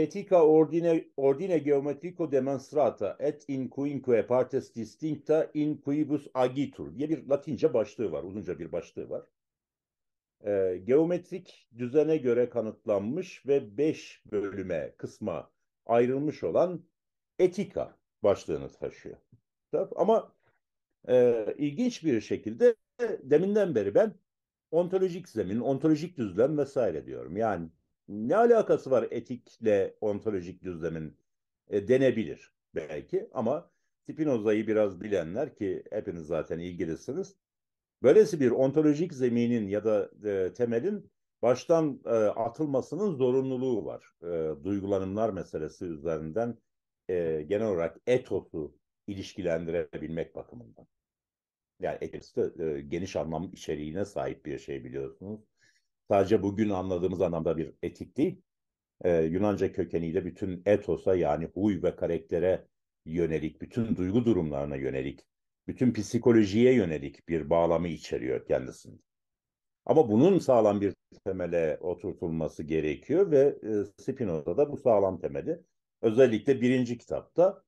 Etica ordine, ordine geometrico demonstrata et in quinque partes distincta in quibus agitur diye bir latince başlığı var, uzunca bir başlığı var. E, geometrik düzene göre kanıtlanmış ve beş bölüme, kısma ayrılmış olan etika başlığını taşıyor. Ama e, ilginç bir şekilde deminden beri ben ontolojik zemin, ontolojik düzlem vesaire diyorum. Yani ne alakası var etikle ontolojik düzlemin e, denebilir belki ama Spinoza'yı biraz bilenler ki hepiniz zaten ilgilisiniz. Böylesi bir ontolojik zeminin ya da e, temelin baştan e, atılmasının zorunluluğu var. E, duygulanımlar meselesi üzerinden e, genel olarak etosu ilişkilendirebilmek bakımından. Yani etos e, geniş anlam içeriğine sahip bir şey biliyorsunuz sadece bugün anladığımız anlamda bir etik değil. E, Yunanca kökeniyle bütün etosa yani huy ve karaktere yönelik, bütün duygu durumlarına yönelik, bütün psikolojiye yönelik bir bağlamı içeriyor kendisinde. Ama bunun sağlam bir temele oturtulması gerekiyor ve e, Spinoza da bu sağlam temeli özellikle birinci kitapta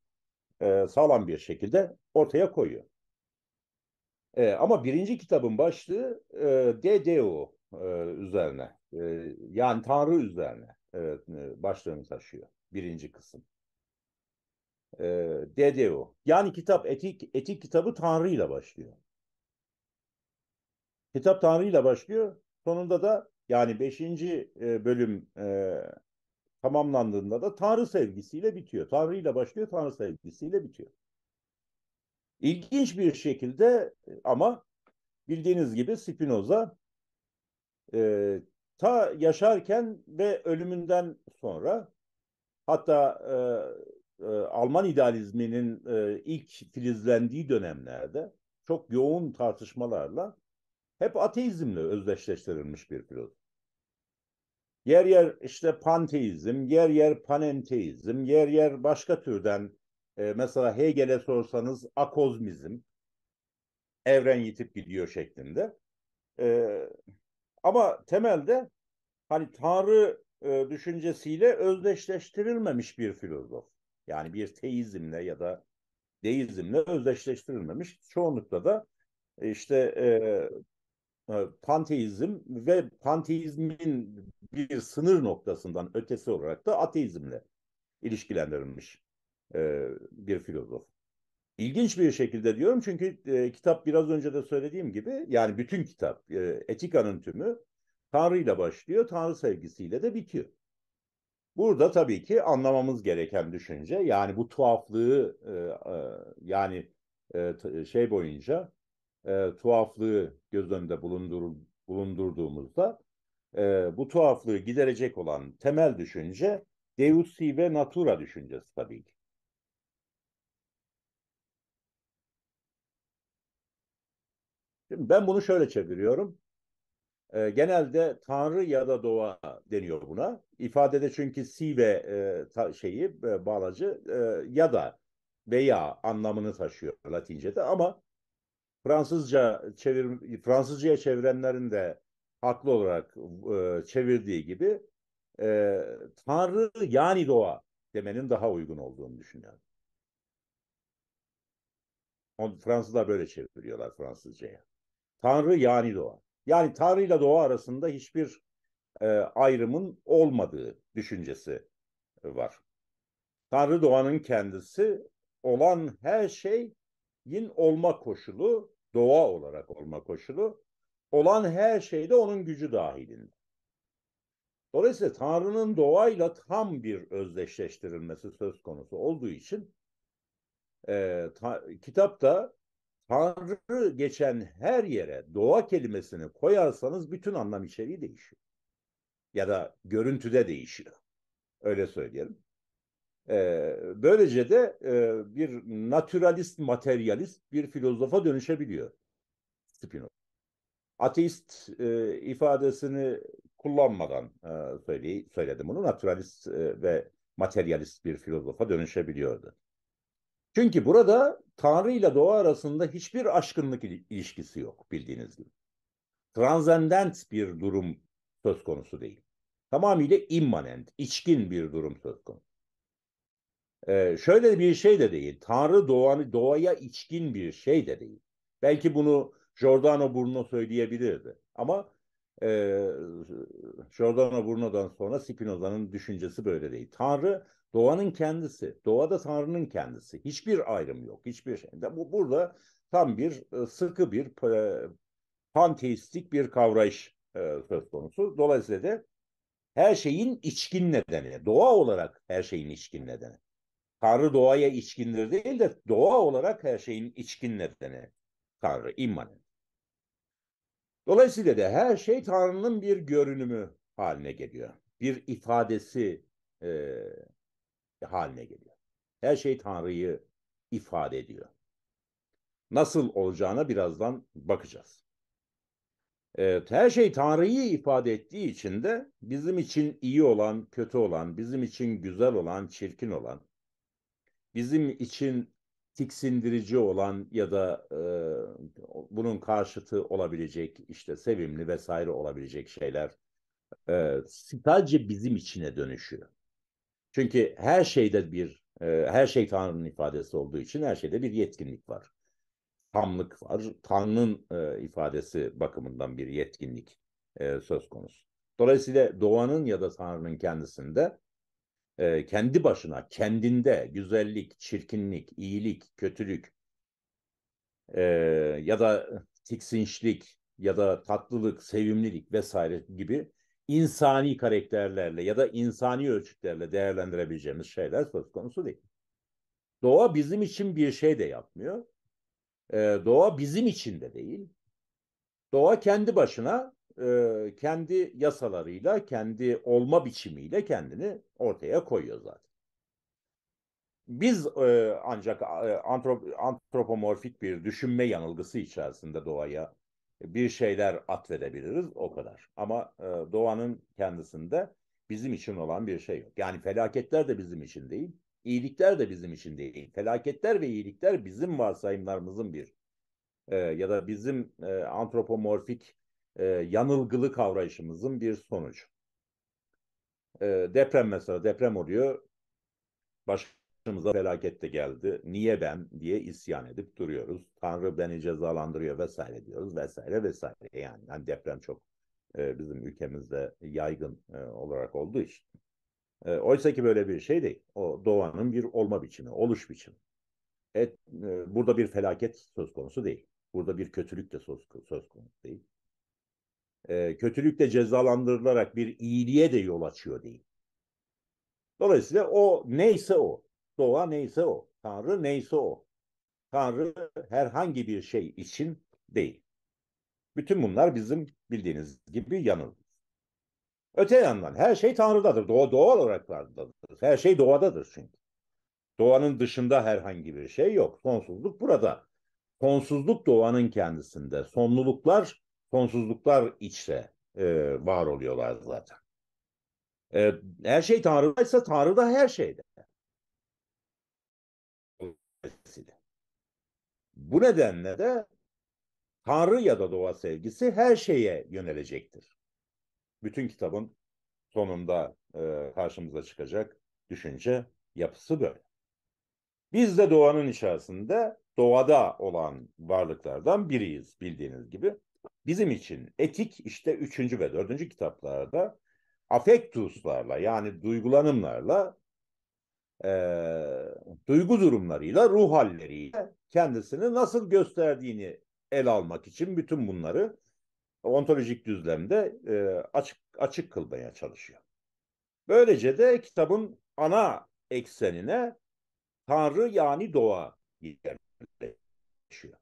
e, sağlam bir şekilde ortaya koyuyor. E, ama birinci kitabın başlığı e, DDO e, üzerine e, yani Tanrı üzerine evet, e, başlığını taşıyor birinci kısım. E, Dedeo yani kitap etik etik kitabı Tanrı ile başlıyor. Kitap Tanrı ile başlıyor. Sonunda da yani beşinci bölüm tamamlandığında da Tanrı sevgisiyle bitiyor. Tanrı ile başlıyor, Tanrı sevgisiyle bitiyor. İlginç bir şekilde ama bildiğiniz gibi Spinoza e, ta yaşarken ve ölümünden sonra hatta e, e, Alman idealizminin e, ilk filizlendiği dönemlerde çok yoğun tartışmalarla hep ateizmle özdeşleştirilmiş bir filozof. Yer yer işte panteizm, yer yer panenteizm, yer yer başka türden e, mesela Hegel'e sorsanız akozmizm, evren yitip gidiyor şeklinde. E, ama temelde hani Tanrı e, düşüncesiyle özdeşleştirilmemiş bir filozof. Yani bir teizmle ya da deizmle özdeşleştirilmemiş. Çoğunlukla da e, işte e, e, panteizm ve panteizmin bir sınır noktasından ötesi olarak da ateizmle ilişkilendirilmiş e, bir filozof. İlginç bir şekilde diyorum çünkü e, kitap biraz önce de söylediğim gibi yani bütün kitap e, etikanın tümü Tanrı ile başlıyor, Tanrı sevgisiyle de bitiyor. Burada tabii ki anlamamız gereken düşünce yani bu tuhaflığı e, e, yani e, şey boyunca e, tuhaflığı göz önünde bulundur, bulundurduğumuzda e, bu tuhaflığı giderecek olan temel düşünce Deus ve Natura düşüncesi tabii ki. ben bunu şöyle çeviriyorum. E, genelde Tanrı ya da doğa deniyor buna. İfadede çünkü si ve e, ta, şeyi e, bağlacı e, ya da veya anlamını taşıyor Latince'de ama Fransızca çevir Fransızcaya çevirenlerin de haklı olarak e, çevirdiği gibi e, Tanrı yani doğa demenin daha uygun olduğunu düşünüyorum. Fransızlar böyle çeviriyorlar Fransızcaya. Tanrı yani doğa. Yani Tanrı ile doğa arasında hiçbir e, ayrımın olmadığı düşüncesi e, var. Tanrı doğanın kendisi olan her şeyin olma koşulu, doğa olarak olma koşulu, olan her şeyde onun gücü dahilinde. Dolayısıyla Tanrı'nın doğayla tam bir özdeşleştirilmesi söz konusu olduğu için e, ta, kitap Tanrı geçen her yere doğa kelimesini koyarsanız bütün anlam içeriği değişiyor. Ya da görüntüde değişiyor. Öyle söyleyelim. Ee, böylece de e, bir naturalist, materyalist bir filozofa dönüşebiliyor Spinoza. Ateist e, ifadesini kullanmadan e, söyledim bunu. Naturalist e, ve materyalist bir filozofa dönüşebiliyordu. Çünkü burada Tanrı ile doğa arasında hiçbir aşkınlık ilişkisi yok bildiğiniz gibi. Transcendent bir durum söz konusu değil. Tamamıyla immanent, içkin bir durum söz konusu. Ee, şöyle bir şey de değil. Tanrı doğanı doğaya içkin bir şey de değil. Belki bunu Giordano Bruno söyleyebilirdi. Ama e, Giordano Bruno'dan sonra Spinoza'nın düşüncesi böyle değil. Tanrı doğanın kendisi, doğa da Tanrı'nın kendisi. Hiçbir ayrım yok, hiçbir şey. Bu burada tam bir e, sıkı bir e, panteistik bir kavrayış e, söz konusu. Dolayısıyla da her şeyin içkin nedeni, doğa olarak her şeyin içkin nedeni. Tanrı doğaya içkindir değil de doğa olarak her şeyin içkin nedeni. Tanrı immanent. Dolayısıyla da her şey Tanrı'nın bir görünümü haline geliyor. Bir ifadesi e, haline geliyor. Her şey Tanrı'yı ifade ediyor. Nasıl olacağına birazdan bakacağız. Evet, her şey Tanrı'yı ifade ettiği için de bizim için iyi olan, kötü olan, bizim için güzel olan, çirkin olan, bizim için tiksindirici olan ya da e, bunun karşıtı olabilecek işte sevimli vesaire olabilecek şeyler e, sadece bizim içine dönüşüyor. Çünkü her şeyde bir e, her şey Tanrı'nın ifadesi olduğu için her şeyde bir yetkinlik var. Tamlık var. Tanrı'nın e, ifadesi bakımından bir yetkinlik e, söz konusu. Dolayısıyla doğanın ya da Tanrı'nın kendisinde e, kendi başına, kendinde güzellik, çirkinlik, iyilik, kötülük e, ya da tiksinçlik ya da tatlılık, sevimlilik vesaire gibi insani karakterlerle ya da insani ölçütlerle değerlendirebileceğimiz şeyler söz konusu değil. Doğa bizim için bir şey de yapmıyor. E, doğa bizim için de değil. Doğa kendi başına e, kendi yasalarıyla, kendi olma biçimiyle kendini ortaya koyuyor zaten. Biz e, ancak e, antrop, antropomorfik bir düşünme yanılgısı içerisinde doğaya bir şeyler atfedebiliriz o kadar. Ama e, doğanın kendisinde bizim için olan bir şey yok. Yani felaketler de bizim için değil, iyilikler de bizim için değil. Felaketler ve iyilikler bizim varsayımlarımızın bir e, ya da bizim e, antropomorfik e, yanılgılı kavrayışımızın bir sonucu. E, deprem mesela deprem oluyor. Başımıza felaket de geldi. Niye ben diye isyan edip duruyoruz. Tanrı beni cezalandırıyor vesaire diyoruz vesaire vesaire. Yani, yani deprem çok e, bizim ülkemizde yaygın e, olarak olduğu için. E, Oysa ki böyle bir şey değil. O doğanın bir olma biçimi, oluş biçimi. E, e, burada bir felaket söz konusu değil. Burada bir kötülük de söz, söz konusu değil e, de cezalandırılarak bir iyiliğe de yol açıyor değil. Dolayısıyla o neyse o, doğa neyse o, Tanrı neyse o. Tanrı herhangi bir şey için değil. Bütün bunlar bizim bildiğiniz gibi yanılgı. Öte yandan her şey Tanrı'dadır. Doğa doğal olarak vardır. Her şey doğadadır çünkü. Doğanın dışında herhangi bir şey yok. Sonsuzluk burada. Sonsuzluk doğanın kendisinde. Sonluluklar sonsuzluklar içse e, var oluyorlar zaten. E, her şey Tanrı'daysa Tanrı da her şeyde. Bu nedenle de Tanrı ya da doğa sevgisi her şeye yönelecektir. Bütün kitabın sonunda e, karşımıza çıkacak düşünce yapısı böyle. Biz de doğanın içerisinde doğada olan varlıklardan biriyiz bildiğiniz gibi bizim için etik işte üçüncü ve dördüncü kitaplarda afektuslarla yani duygulanımlarla e, duygu durumlarıyla ruh halleriyle kendisini nasıl gösterdiğini el almak için bütün bunları ontolojik düzlemde e, açık açık kılmaya çalışıyor. Böylece de kitabın ana eksenine Tanrı yani doğa yerleşiyor.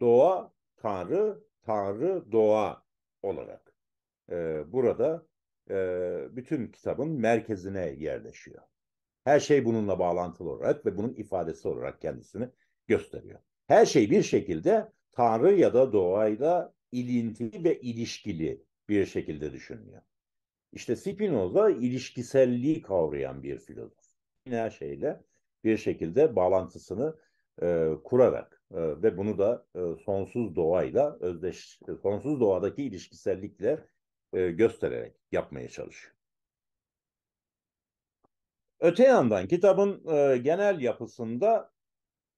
Doğa Tanrı, Tanrı doğa olarak e, burada e, bütün kitabın merkezine yerleşiyor. Her şey bununla bağlantılı olarak ve bunun ifadesi olarak kendisini gösteriyor. Her şey bir şekilde Tanrı ya da doğayla ilintili ve ilişkili bir şekilde düşünülüyor. İşte Spinoza ilişkiselliği kavrayan bir filozof. Her şeyle bir şekilde bağlantısını e, kurarak e, ve bunu da e, sonsuz doğayla özdeş, e, sonsuz doğadaki ilişkisellikle e, göstererek yapmaya çalışıyor. Öte yandan kitabın e, genel yapısında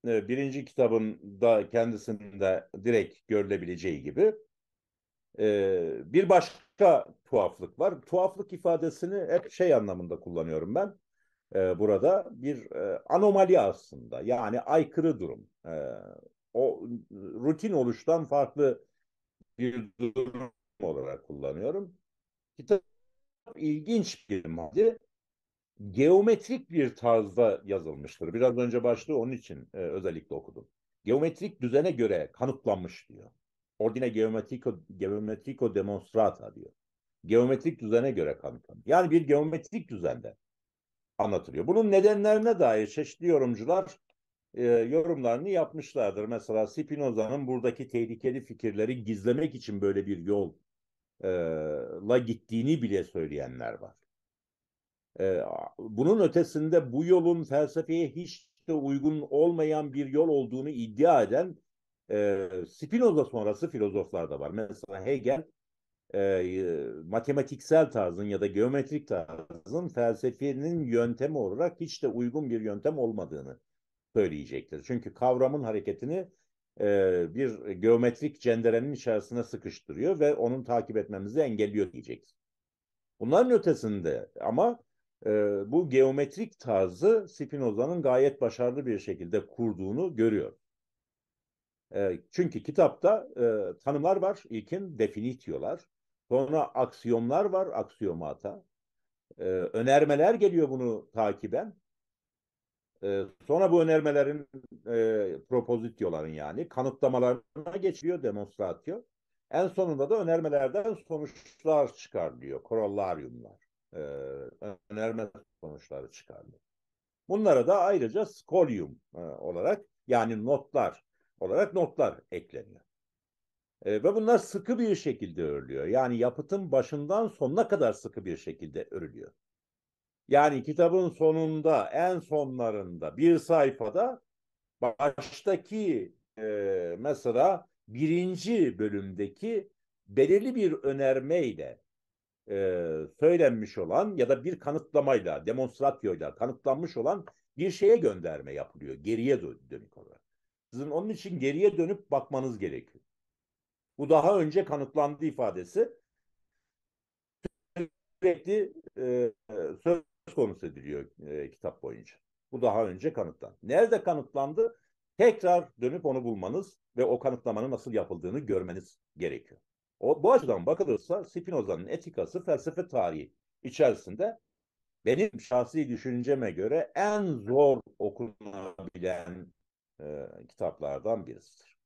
e, birinci kitabın da kendisinde direkt görülebileceği gibi e, bir başka tuhaflık var. Tuhaflık ifadesini hep şey anlamında kullanıyorum ben e, burada bir e, anomali aslında yani aykırı durum e, o rutin oluştan farklı bir durum olarak kullanıyorum. Kitap ilginç bir madde. Geometrik bir tarzda yazılmıştır. Biraz önce başlığı onun için e, özellikle okudum. Geometrik düzene göre kanıtlanmış diyor. Ordine geometrico, geometrico demonstrata diyor. Geometrik düzene göre kanıtlanmış. Yani bir geometrik düzende anlatılıyor. Bunun nedenlerine dair çeşitli yorumcular e, yorumlarını yapmışlardır. Mesela Spinoza'nın buradaki tehlikeli fikirleri gizlemek için böyle bir yol e, la gittiğini bile söyleyenler var. E, bunun ötesinde bu yolun felsefeye hiç de uygun olmayan bir yol olduğunu iddia eden e, Spinoza sonrası filozoflar da var. Mesela Hegel e, matematiksel tarzın ya da geometrik tarzın felsefenin yöntemi olarak hiç de uygun bir yöntem olmadığını söyleyecektir. Çünkü kavramın hareketini e, bir geometrik cenderenin içerisine sıkıştırıyor ve onun takip etmemizi engelliyor diyecektir. Bunların ötesinde ama e, bu geometrik tarzı Spinoza'nın gayet başarılı bir şekilde kurduğunu görüyor. E, çünkü kitapta e, tanımlar var. ilkin, definitiyorlar, Sonra aksiyonlar var, aksiyomata. E, önermeler geliyor bunu takiben. Ee, sonra bu önermelerin e, propozityoların yani kanıtlamalarına geçiyor demonstratio. En sonunda da önermelerden sonuçlar çıkarılıyor. Korollaryumlar. E, önerme sonuçları çıkarılıyor. Bunlara da ayrıca skolyum e, olarak yani notlar olarak notlar ekleniyor. E, ve bunlar sıkı bir şekilde örülüyor. Yani yapıtın başından sonuna kadar sıkı bir şekilde örülüyor. Yani kitabın sonunda, en sonlarında bir sayfada baştaki e, mesela birinci bölümdeki belirli bir önermeyle e, söylenmiş olan ya da bir kanıtlamayla, demonstratyoyla kanıtlanmış olan bir şeye gönderme yapılıyor geriye dönük olarak. Sizin onun için geriye dönüp bakmanız gerekiyor. Bu daha önce kanıtlandı ifadesi sürekli e, söz konusu ediliyor e, kitap boyunca. Bu daha önce kanıtlandı. Nerede kanıtlandı? Tekrar dönüp onu bulmanız ve o kanıtlamanın nasıl yapıldığını görmeniz gerekiyor. O, bu açıdan bakılırsa Spinoza'nın etikası felsefe tarihi içerisinde benim şahsi düşünceme göre en zor okunabilen e, kitaplardan birisidir.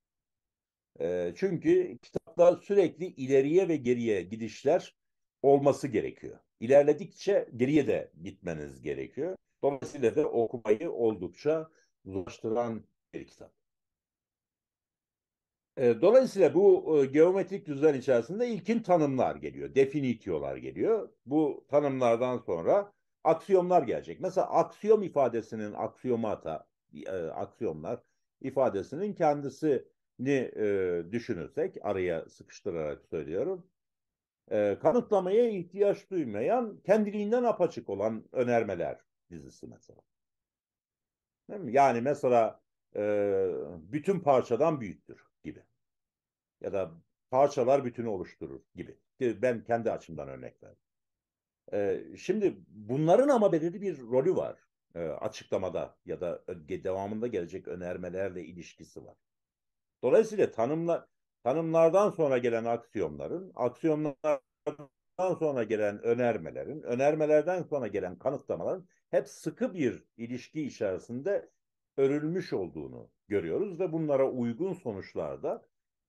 E, çünkü kitapta sürekli ileriye ve geriye gidişler olması gerekiyor ilerledikçe geriye de gitmeniz gerekiyor. Dolayısıyla da okumayı oldukça zorlaştıran bir kitap. Ee, dolayısıyla bu e, geometrik düzler içerisinde ilkin tanımlar geliyor, definitiyolar geliyor. Bu tanımlardan sonra aksiyomlar gelecek. Mesela aksiyom ifadesinin aksiyomata, e, aksiyomlar ifadesinin kendisini e, düşünürsek, araya sıkıştırarak söylüyorum e, kanıtlamaya ihtiyaç duymayan kendiliğinden apaçık olan önermeler dizisi mesela. Değil mi? Yani mesela e, bütün parçadan büyüktür gibi. Ya da parçalar bütünü oluşturur gibi. Ben kendi açımdan örnek verdim. E, şimdi bunların ama belirli bir rolü var e, açıklamada ya da devamında gelecek önermelerle ilişkisi var. Dolayısıyla tanımla tanımlardan sonra gelen aksiyonların, aksiyonlardan sonra gelen önermelerin, önermelerden sonra gelen kanıtlamaların hep sıkı bir ilişki içerisinde örülmüş olduğunu görüyoruz ve bunlara uygun sonuçlar da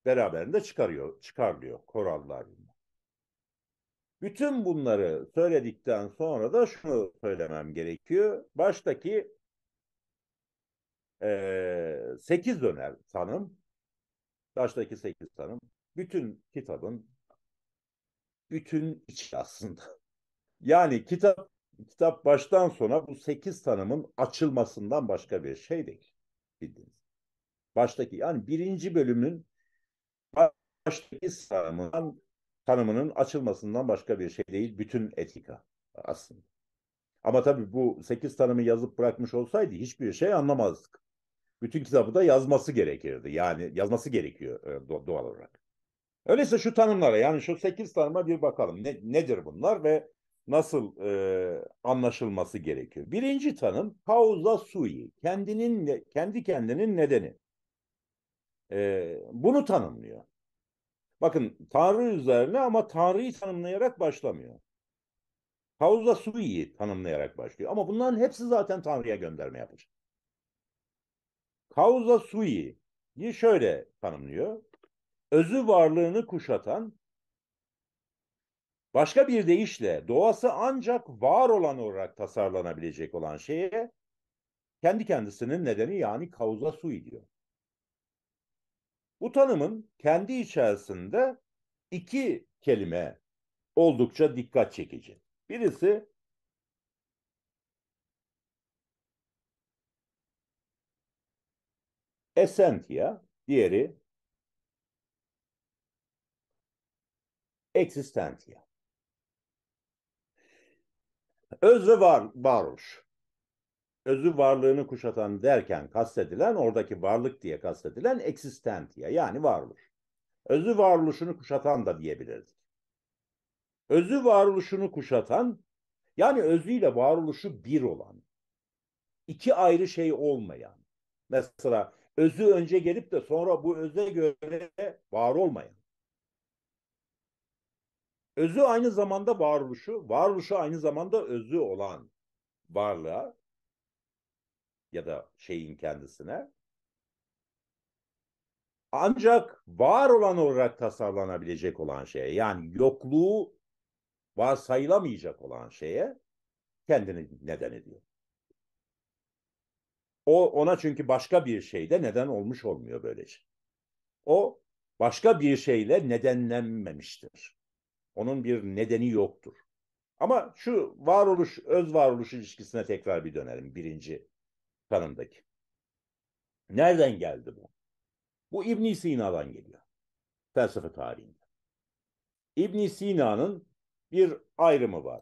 beraberinde çıkarıyor, çıkarlıyor korallar. Bütün bunları söyledikten sonra da şunu söylemem gerekiyor. Baştaki e, 8 öner tanım Baştaki sekiz tanım. Bütün kitabın bütün içi aslında. Yani kitap kitap baştan sona bu sekiz tanımın açılmasından başka bir şey değil. Bildiğiniz. Baştaki yani birinci bölümün baştaki tanımından tanımının açılmasından başka bir şey değil. Bütün etika aslında. Ama tabii bu sekiz tanımı yazıp bırakmış olsaydı hiçbir şey anlamazdık bütün kitabı da yazması gerekirdi. Yani yazması gerekiyor e, doğal olarak. Öyleyse şu tanımlara yani şu sekiz tanıma bir bakalım. Ne, nedir bunlar ve nasıl e, anlaşılması gerekiyor? Birinci tanım kauza sui, kendinin kendi kendinin nedeni. E, bunu tanımlıyor. Bakın Tanrı üzerine ama Tanrı'yı tanımlayarak başlamıyor. Kauza sui tanımlayarak başlıyor. Ama bunların hepsi zaten Tanrı'ya gönderme yapacak. Causa sui şöyle tanımlıyor. Özü varlığını kuşatan başka bir deyişle doğası ancak var olan olarak tasarlanabilecek olan şeye kendi kendisinin nedeni yani causa sui diyor. Bu tanımın kendi içerisinde iki kelime oldukça dikkat çekici. Birisi Essentia, diğeri existentia. Öz ve var, varoluş. Özü varlığını kuşatan derken kastedilen, oradaki varlık diye kastedilen existentia yani varoluş. Özü varoluşunu kuşatan da diyebiliriz. Özü varoluşunu kuşatan yani özüyle varoluşu bir olan, iki ayrı şey olmayan. Mesela özü önce gelip de sonra bu öze göre var olmayan. Özü aynı zamanda varoluşu, varoluşu aynı zamanda özü olan varlığa ya da şeyin kendisine ancak var olan olarak tasarlanabilecek olan şeye yani yokluğu varsayılamayacak olan şeye kendini neden ediyor. O ona çünkü başka bir şeyde neden olmuş olmuyor böylece. Şey. O başka bir şeyle nedenlenmemiştir. Onun bir nedeni yoktur. Ama şu varoluş, öz varoluş ilişkisine tekrar bir dönelim birinci tanımdaki. Nereden geldi bu? Bu ibn Sina'dan geliyor. Felsefe tarihinde. İbn Sina'nın bir ayrımı var.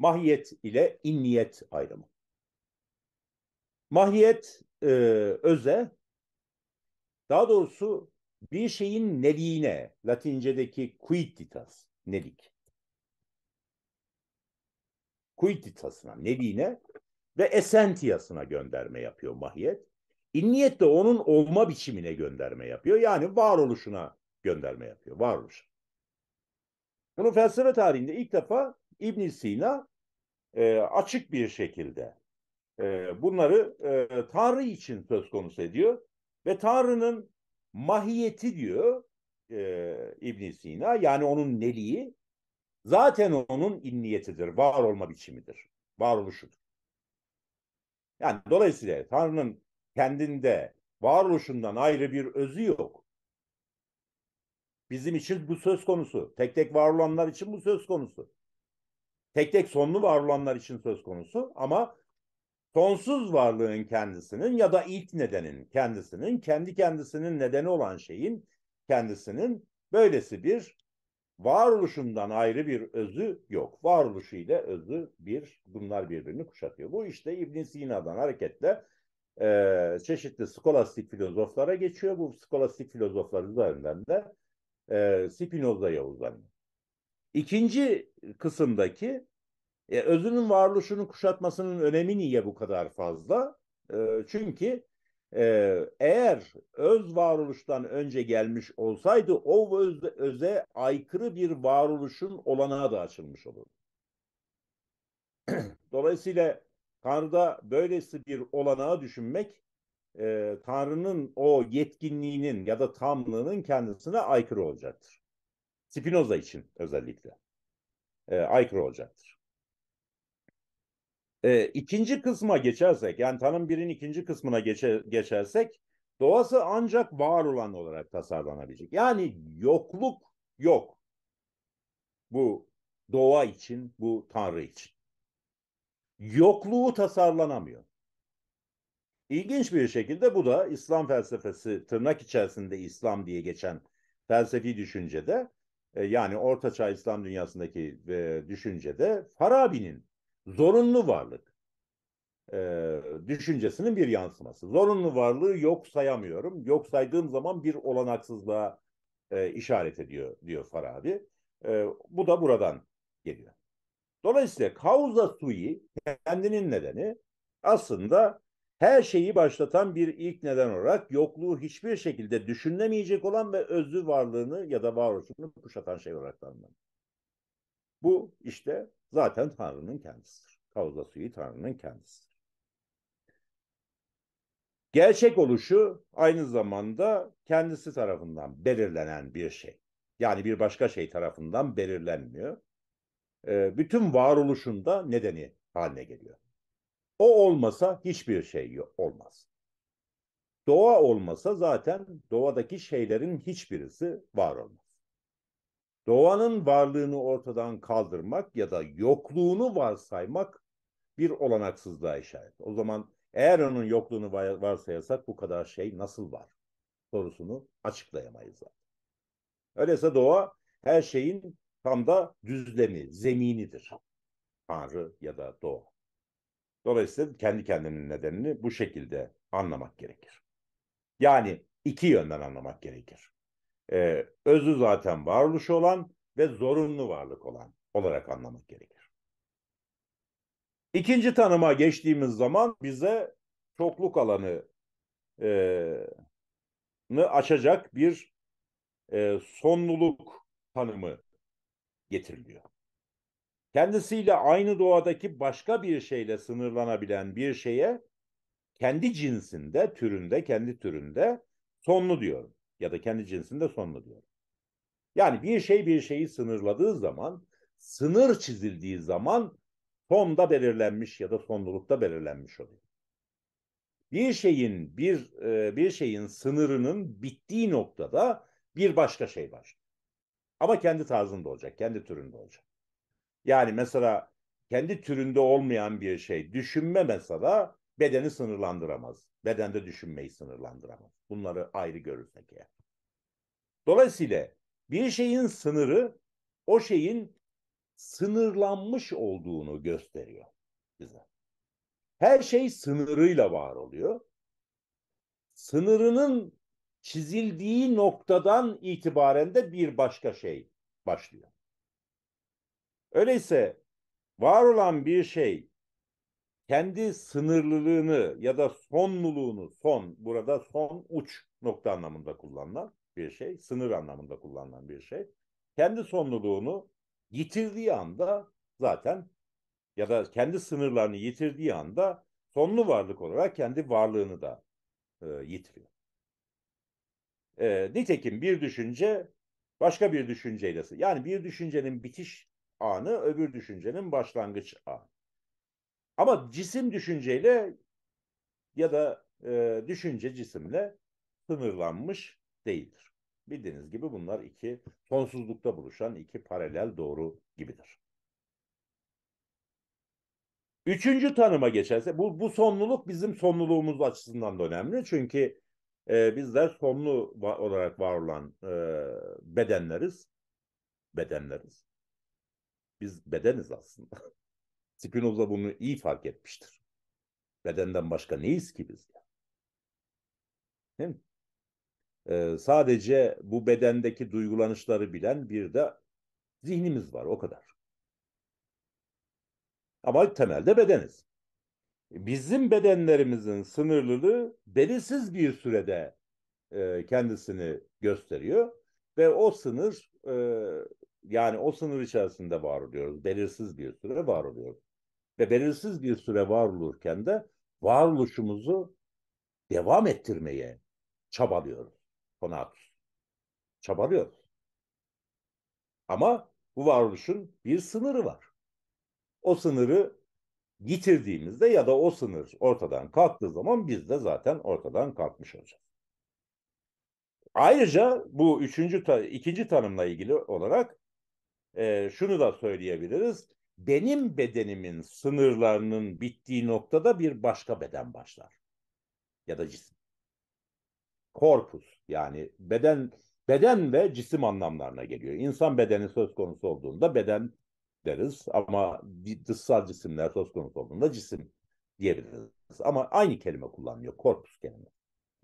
mahiyet ile inniyet ayrımı. Mahiyet e, öze, daha doğrusu bir şeyin neliğine, Latincedeki quidditas, nelik. Quidditasına, neliğine ve esentiyasına gönderme yapıyor mahiyet. İnniyet de onun olma biçimine gönderme yapıyor. Yani varoluşuna gönderme yapıyor, varoluş. Bunu felsefe tarihinde ilk defa İbn Sina e, açık bir şekilde e, bunları e, Tanrı için söz konusu ediyor ve Tanrı'nın mahiyeti diyor e, ibn Sina yani onun neliği zaten onun inniyetidir, var olma biçimidir, varoluşudur. Yani dolayısıyla Tanrı'nın kendinde varoluşundan ayrı bir özü yok. Bizim için bu söz konusu. Tek tek var olanlar için bu söz konusu tek tek sonlu var olanlar için söz konusu ama sonsuz varlığın kendisinin ya da ilk nedenin kendisinin kendi kendisinin nedeni olan şeyin kendisinin böylesi bir varoluşundan ayrı bir özü yok. Varoluşu ile özü bir, bunlar birbirini kuşatıyor. Bu işte İbn Sina'dan hareketle e, çeşitli skolastik filozoflara geçiyor. Bu skolastik filozoflar üzerinden de e, Spinoza'ya uzanıyor. İkinci kısımdaki e, özünün varoluşunun kuşatmasının önemi niye bu kadar fazla? E, çünkü e, eğer öz varoluştan önce gelmiş olsaydı o öz, öze aykırı bir varoluşun olanağı da açılmış olurdu. Dolayısıyla Tanrı'da böylesi bir olanağı düşünmek e, Tanrı'nın o yetkinliğinin ya da tamlığının kendisine aykırı olacaktır. Spinoza için özellikle e, aykırı olacaktır. E, ikinci kısma geçersek yani tanım birinin ikinci kısmına geçe, geçersek doğası ancak var olan olarak tasarlanabilecek. Yani yokluk yok. Bu doğa için, bu tanrı için. Yokluğu tasarlanamıyor. İlginç bir şekilde bu da İslam felsefesi tırnak içerisinde İslam diye geçen felsefi düşüncede e, yani Ortaçağ İslam dünyasındaki e, düşüncede Farabi'nin zorunlu varlık e, düşüncesinin bir yansıması. Zorunlu varlığı yok sayamıyorum. Yok saydığım zaman bir olanaksızlığa e, işaret ediyor diyor Farabi. E, bu da buradan geliyor. Dolayısıyla kauza sui kendinin nedeni aslında her şeyi başlatan bir ilk neden olarak yokluğu hiçbir şekilde düşünülemeyecek olan ve özlü varlığını ya da varoluşunu kuşatan şey olarak tanımlanır. Bu işte zaten Tanrı'nın kendisidir. Kavza suyu Tanrı'nın kendisidir. Gerçek oluşu aynı zamanda kendisi tarafından belirlenen bir şey. Yani bir başka şey tarafından belirlenmiyor. Bütün varoluşunda nedeni haline geliyor. O olmasa hiçbir şey olmaz. Doğa olmasa zaten doğadaki şeylerin hiçbirisi var olmaz. Doğanın varlığını ortadan kaldırmak ya da yokluğunu varsaymak bir olanaksızlığa işaret. O zaman eğer onun yokluğunu varsayarsak bu kadar şey nasıl var sorusunu açıklayamayız zaten. Öyleyse doğa her şeyin tam da düzlemi, zeminidir. Tanrı ya da doğa. Dolayısıyla kendi kendinin nedenini bu şekilde anlamak gerekir. Yani iki yönden anlamak gerekir. Ee, özü zaten varoluş olan ve zorunlu varlık olan olarak anlamak gerekir. İkinci tanıma geçtiğimiz zaman bize çokluk alanı e, açacak bir e, sonluluk tanımı getiriliyor kendisiyle aynı doğadaki başka bir şeyle sınırlanabilen bir şeye kendi cinsinde, türünde, kendi türünde sonlu diyorum. Ya da kendi cinsinde sonlu diyorum. Yani bir şey bir şeyi sınırladığı zaman, sınır çizildiği zaman sonda belirlenmiş ya da sonlulukta belirlenmiş oluyor. Bir şeyin bir e, bir şeyin sınırının bittiği noktada bir başka şey var. Ama kendi tarzında olacak, kendi türünde olacak. Yani mesela kendi türünde olmayan bir şey düşünme mesela bedeni sınırlandıramaz. Bedende düşünmeyi sınırlandıramaz. Bunları ayrı görürsek eğer. Dolayısıyla bir şeyin sınırı o şeyin sınırlanmış olduğunu gösteriyor bize. Her şey sınırıyla var oluyor. Sınırının çizildiği noktadan itibaren de bir başka şey başlıyor. Öyleyse var olan bir şey kendi sınırlılığını ya da sonluluğunu son burada son uç nokta anlamında kullanılan bir şey sınır anlamında kullanılan bir şey kendi sonluluğunu yitirdiği anda zaten ya da kendi sınırlarını yitirdiği anda sonlu varlık olarak kendi varlığını da e, yitiriyor. E, nitekim bir düşünce başka bir düşünceyle yani bir düşüncenin bitiş anı öbür düşüncenin başlangıç anı. Ama cisim düşünceyle ya da e, düşünce cisimle sınırlanmış değildir. Bildiğiniz gibi bunlar iki sonsuzlukta buluşan iki paralel doğru gibidir. Üçüncü tanıma geçerse bu, bu sonluluk bizim sonluluğumuz açısından da önemli. Çünkü e, bizler sonlu olarak var olan e, bedenleriz. Bedenleriz biz bedeniz aslında. Spinoza bunu iyi fark etmiştir. Bedenden başka neyiz ki biz? Değil mi? Ee, sadece bu bedendeki duygulanışları bilen bir de zihnimiz var o kadar. Ama temelde bedeniz. Bizim bedenlerimizin sınırlılığı belirsiz bir sürede e, kendisini gösteriyor ve o sınır e, yani o sınır içerisinde var oluyoruz. Belirsiz bir süre var oluyoruz. Ve belirsiz bir süre var olurken de varoluşumuzu devam ettirmeye çabalıyoruz. Konatus. Çabalıyoruz. Ama bu varoluşun bir sınırı var. O sınırı yitirdiğimizde ya da o sınır ortadan kalktığı zaman biz de zaten ortadan kalkmış olacağız. Ayrıca bu üçüncü, ikinci tanımla ilgili olarak e, şunu da söyleyebiliriz. Benim bedenimin sınırlarının bittiği noktada bir başka beden başlar. Ya da cisim. Korpus yani beden beden ve cisim anlamlarına geliyor. İnsan bedeni söz konusu olduğunda beden deriz ama dışsal cisimler söz konusu olduğunda cisim diyebiliriz. Ama aynı kelime kullanılıyor korpus kelime.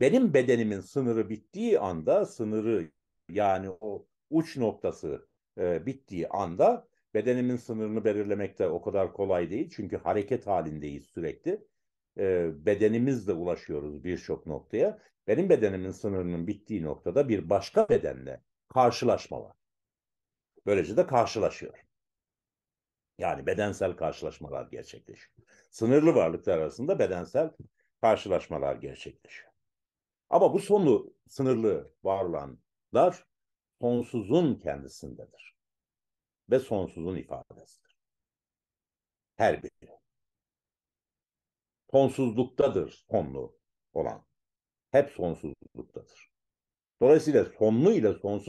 Benim bedenimin sınırı bittiği anda sınırı yani o uç noktası e, bittiği anda bedenimin sınırını belirlemek de o kadar kolay değil. Çünkü hareket halindeyiz sürekli. E, bedenimizle ulaşıyoruz birçok noktaya. Benim bedenimin sınırının bittiği noktada bir başka bedenle karşılaşma var. Böylece de karşılaşıyor. Yani bedensel karşılaşmalar gerçekleşiyor. Sınırlı varlıklar arasında bedensel karşılaşmalar gerçekleşiyor. Ama bu sonu sınırlı varlıklar sonsuzun kendisindedir. Ve sonsuzun ifadesidir. Her biri. Sonsuzluktadır sonlu olan. Hep sonsuzluktadır. Dolayısıyla sonlu ile sonsuz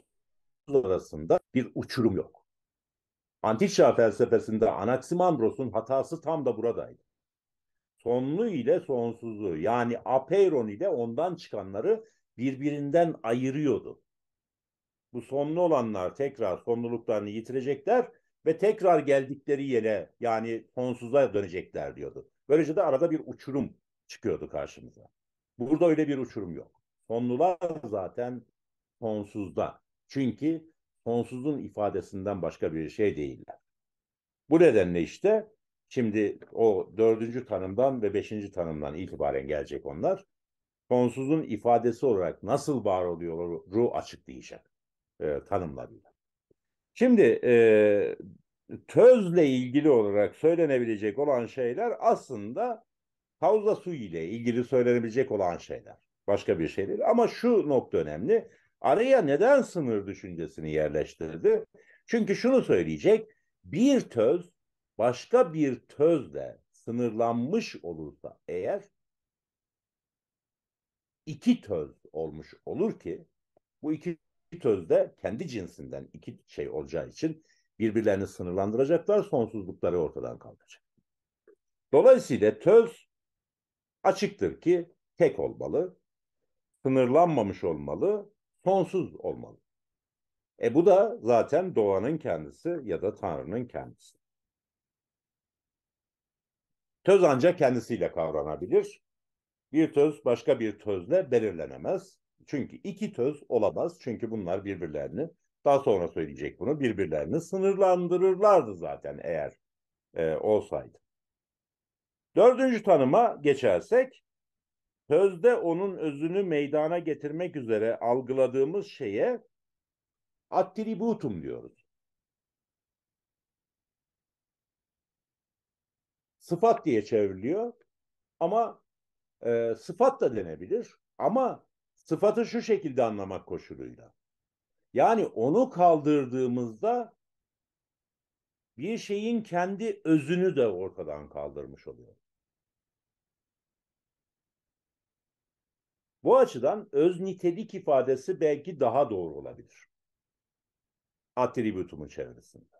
arasında bir uçurum yok. Antik Çağ felsefesinde Anaximandros'un hatası tam da buradaydı. Sonlu ile sonsuzluğu, yani apeiron ile ondan çıkanları birbirinden ayırıyordu bu sonlu olanlar tekrar sonluluklarını yitirecekler ve tekrar geldikleri yere yani sonsuza dönecekler diyordu. Böylece de arada bir uçurum çıkıyordu karşımıza. Burada öyle bir uçurum yok. Sonlular zaten sonsuzda. Çünkü sonsuzun ifadesinden başka bir şey değiller. Bu nedenle işte şimdi o dördüncü tanımdan ve beşinci tanımdan itibaren gelecek onlar. Sonsuzun ifadesi olarak nasıl var oluyor ruh açıklayacak e, tanımlanıyor. Şimdi e, tözle ilgili olarak söylenebilecek olan şeyler aslında havza su ile ilgili söylenebilecek olan şeyler. Başka bir şey değil. Ama şu nokta önemli. Araya neden sınır düşüncesini yerleştirdi? Çünkü şunu söyleyecek. Bir töz başka bir tözle sınırlanmış olursa eğer iki töz olmuş olur ki bu iki de kendi cinsinden iki şey olacağı için birbirlerini sınırlandıracaklar, sonsuzlukları ortadan kaldıracak. Dolayısıyla töz açıktır ki tek olmalı, sınırlanmamış olmalı, sonsuz olmalı. E bu da zaten doğanın kendisi ya da Tanrı'nın kendisi. Töz ancak kendisiyle kavranabilir. Bir töz başka bir tözle belirlenemez. Çünkü iki töz olamaz. Çünkü bunlar birbirlerini daha sonra söyleyecek bunu birbirlerini sınırlandırırlardı zaten eğer e, olsaydı. Dördüncü tanıma geçersek sözde onun özünü meydana getirmek üzere algıladığımız şeye attributum diyoruz. Sıfat diye çevriliyor ama e, sıfat da denebilir ama Sıfatı şu şekilde anlamak koşuluyla. Yani onu kaldırdığımızda bir şeyin kendi özünü de ortadan kaldırmış oluyor. Bu açıdan öz nitelik ifadesi belki daha doğru olabilir. Atribütumun çevresinde.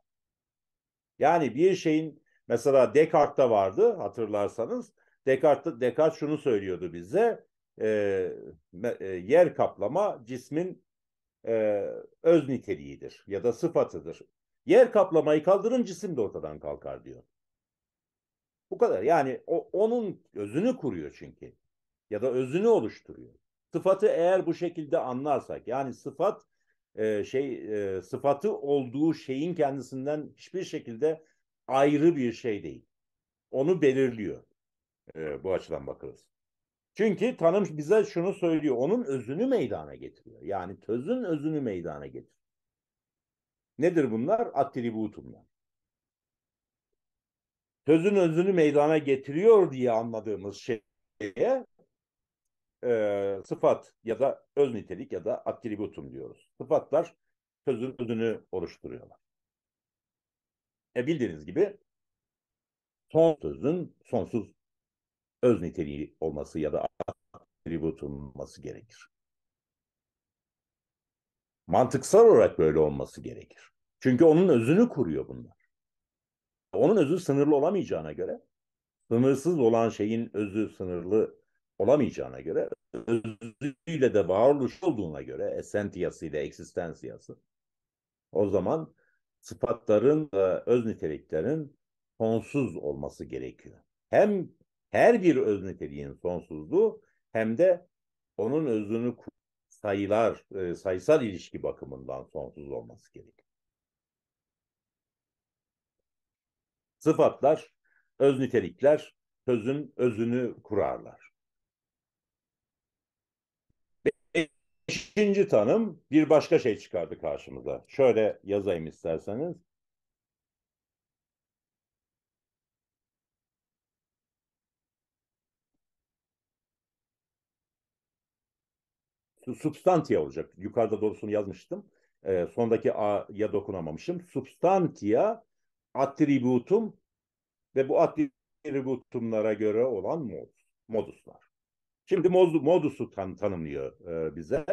Yani bir şeyin mesela Descartes'te vardı hatırlarsanız. Descartes, Descartes şunu söylüyordu bize. E, e, yer kaplama cismin e, öz niteliğidir ya da sıfatıdır. Yer kaplamayı kaldırın cisim de ortadan kalkar diyor. Bu kadar. Yani o, onun özünü kuruyor çünkü. Ya da özünü oluşturuyor. Sıfatı eğer bu şekilde anlarsak yani sıfat e, şey e, sıfatı olduğu şeyin kendisinden hiçbir şekilde ayrı bir şey değil. Onu belirliyor. E, bu açıdan bakılırsa. Çünkü tanım bize şunu söylüyor. Onun özünü meydana getiriyor. Yani tözün özünü meydana getiriyor. Nedir bunlar? Attributumlar. Tözün özünü meydana getiriyor diye anladığımız şeye e, sıfat ya da öz nitelik ya da attributum diyoruz. Sıfatlar tözün özünü oluşturuyorlar. E bildiğiniz gibi son sözün sonsuz öz niteliği olması ya da atribut olması gerekir. Mantıksal olarak böyle olması gerekir. Çünkü onun özünü kuruyor bunlar. Onun özü sınırlı olamayacağına göre, sınırsız olan şeyin özü sınırlı olamayacağına göre, özüyle de varoluş olduğuna göre, esentiyası ile eksistensiyası, o zaman sıfatların, öz niteliklerin sonsuz olması gerekiyor. Hem her bir öz niteliğin sonsuzluğu hem de onun özünü sayılar, e, sayısal ilişki bakımından sonsuz olması gerekir. Sıfatlar, öz nitelikler sözün özünü kurarlar. Beşinci tanım bir başka şey çıkardı karşımıza. Şöyle yazayım isterseniz. substantia olacak. Yukarıda doğrusunu yazmıştım. E, sondaki A'ya dokunamamışım. Substantia attributum ve bu attributumlara göre olan modus, moduslar. Şimdi mod, modusu tan, tanımlıyor e, bize.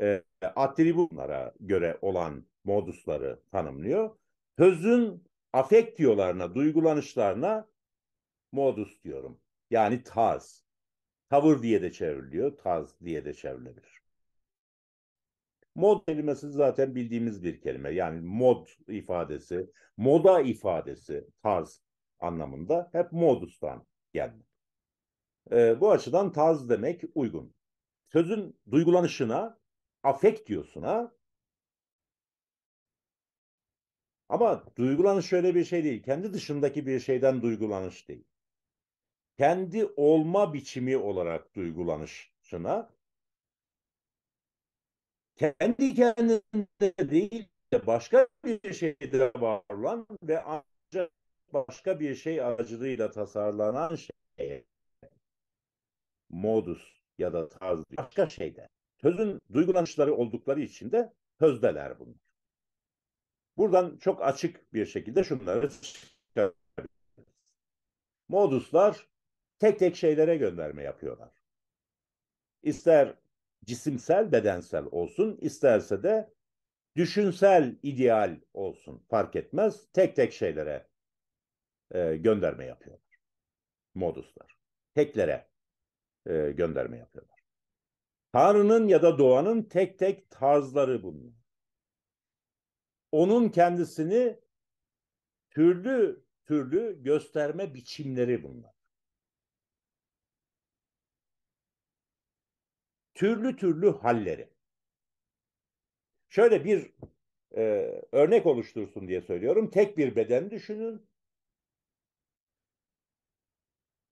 E, attributumlara göre olan modusları tanımlıyor. Sözün afektiyolarına, duygulanışlarına modus diyorum. Yani tarz tavır diye de çevriliyor, taz diye de çevrilebilir. Mod kelimesi zaten bildiğimiz bir kelime. Yani mod ifadesi, moda ifadesi, taz anlamında hep modustan geldi. Ee, bu açıdan taz demek uygun. Sözün duygulanışına, afektiyosuna ama duygulanış şöyle bir şey değil. Kendi dışındaki bir şeyden duygulanış değil kendi olma biçimi olarak duygulanışına kendi kendinde değil de başka bir şeyde var olan ve ancak başka bir şey aracılığıyla tasarlanan şey modus ya da tarz başka şeyde. Tözün duygulanışları oldukları için de sözdeler bunlar. Buradan çok açık bir şekilde şunları Moduslar tek tek şeylere gönderme yapıyorlar. İster cisimsel, bedensel olsun, isterse de düşünsel, ideal olsun fark etmez. Tek tek şeylere e, gönderme yapıyorlar. Moduslar. Teklere e, gönderme yapıyorlar. Tanrı'nın ya da doğanın tek tek tarzları bunlar. Onun kendisini türlü türlü gösterme biçimleri bunlar. türlü türlü halleri. Şöyle bir e, örnek oluştursun diye söylüyorum. Tek bir beden düşünün.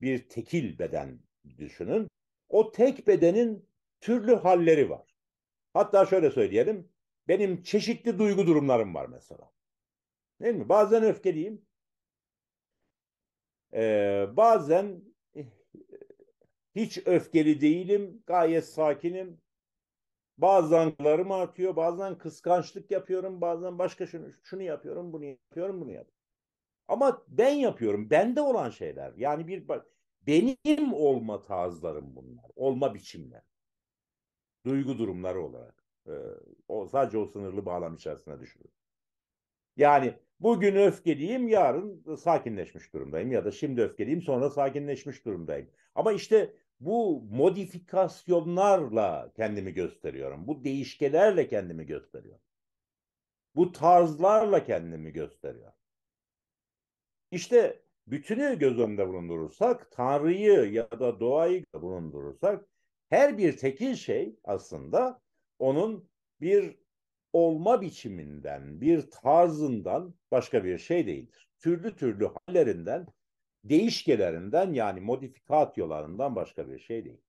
Bir tekil beden düşünün. O tek bedenin türlü halleri var. Hatta şöyle söyleyelim. Benim çeşitli duygu durumlarım var mesela. Değil mi? Bazen öfkeliyim. Ee, bazen hiç öfkeli değilim. Gayet sakinim. Bazen kılarımı atıyor. Bazen kıskançlık yapıyorum. Bazen başka şunu, şunu yapıyorum. Bunu yapıyorum. Bunu yapıyorum. Ama ben yapıyorum. Bende olan şeyler. Yani bir benim olma tarzlarım bunlar. Olma biçimler. Duygu durumları olarak. Ee, o, sadece o sınırlı bağlam içerisine düşürür. Yani Bugün öfkeliyim, yarın sakinleşmiş durumdayım ya da şimdi öfkeliyim, sonra sakinleşmiş durumdayım. Ama işte bu modifikasyonlarla kendimi gösteriyorum. Bu değişkelerle kendimi gösteriyorum. Bu tarzlarla kendimi gösteriyorum. İşte bütünü göz önünde bulundurursak, Tanrı'yı ya da doğayı bulundurursak her bir tekil şey aslında onun bir olma biçiminden, bir tarzından başka bir şey değildir. Türlü türlü hallerinden, değişkelerinden yani modifikatyolarından başka bir şey değil.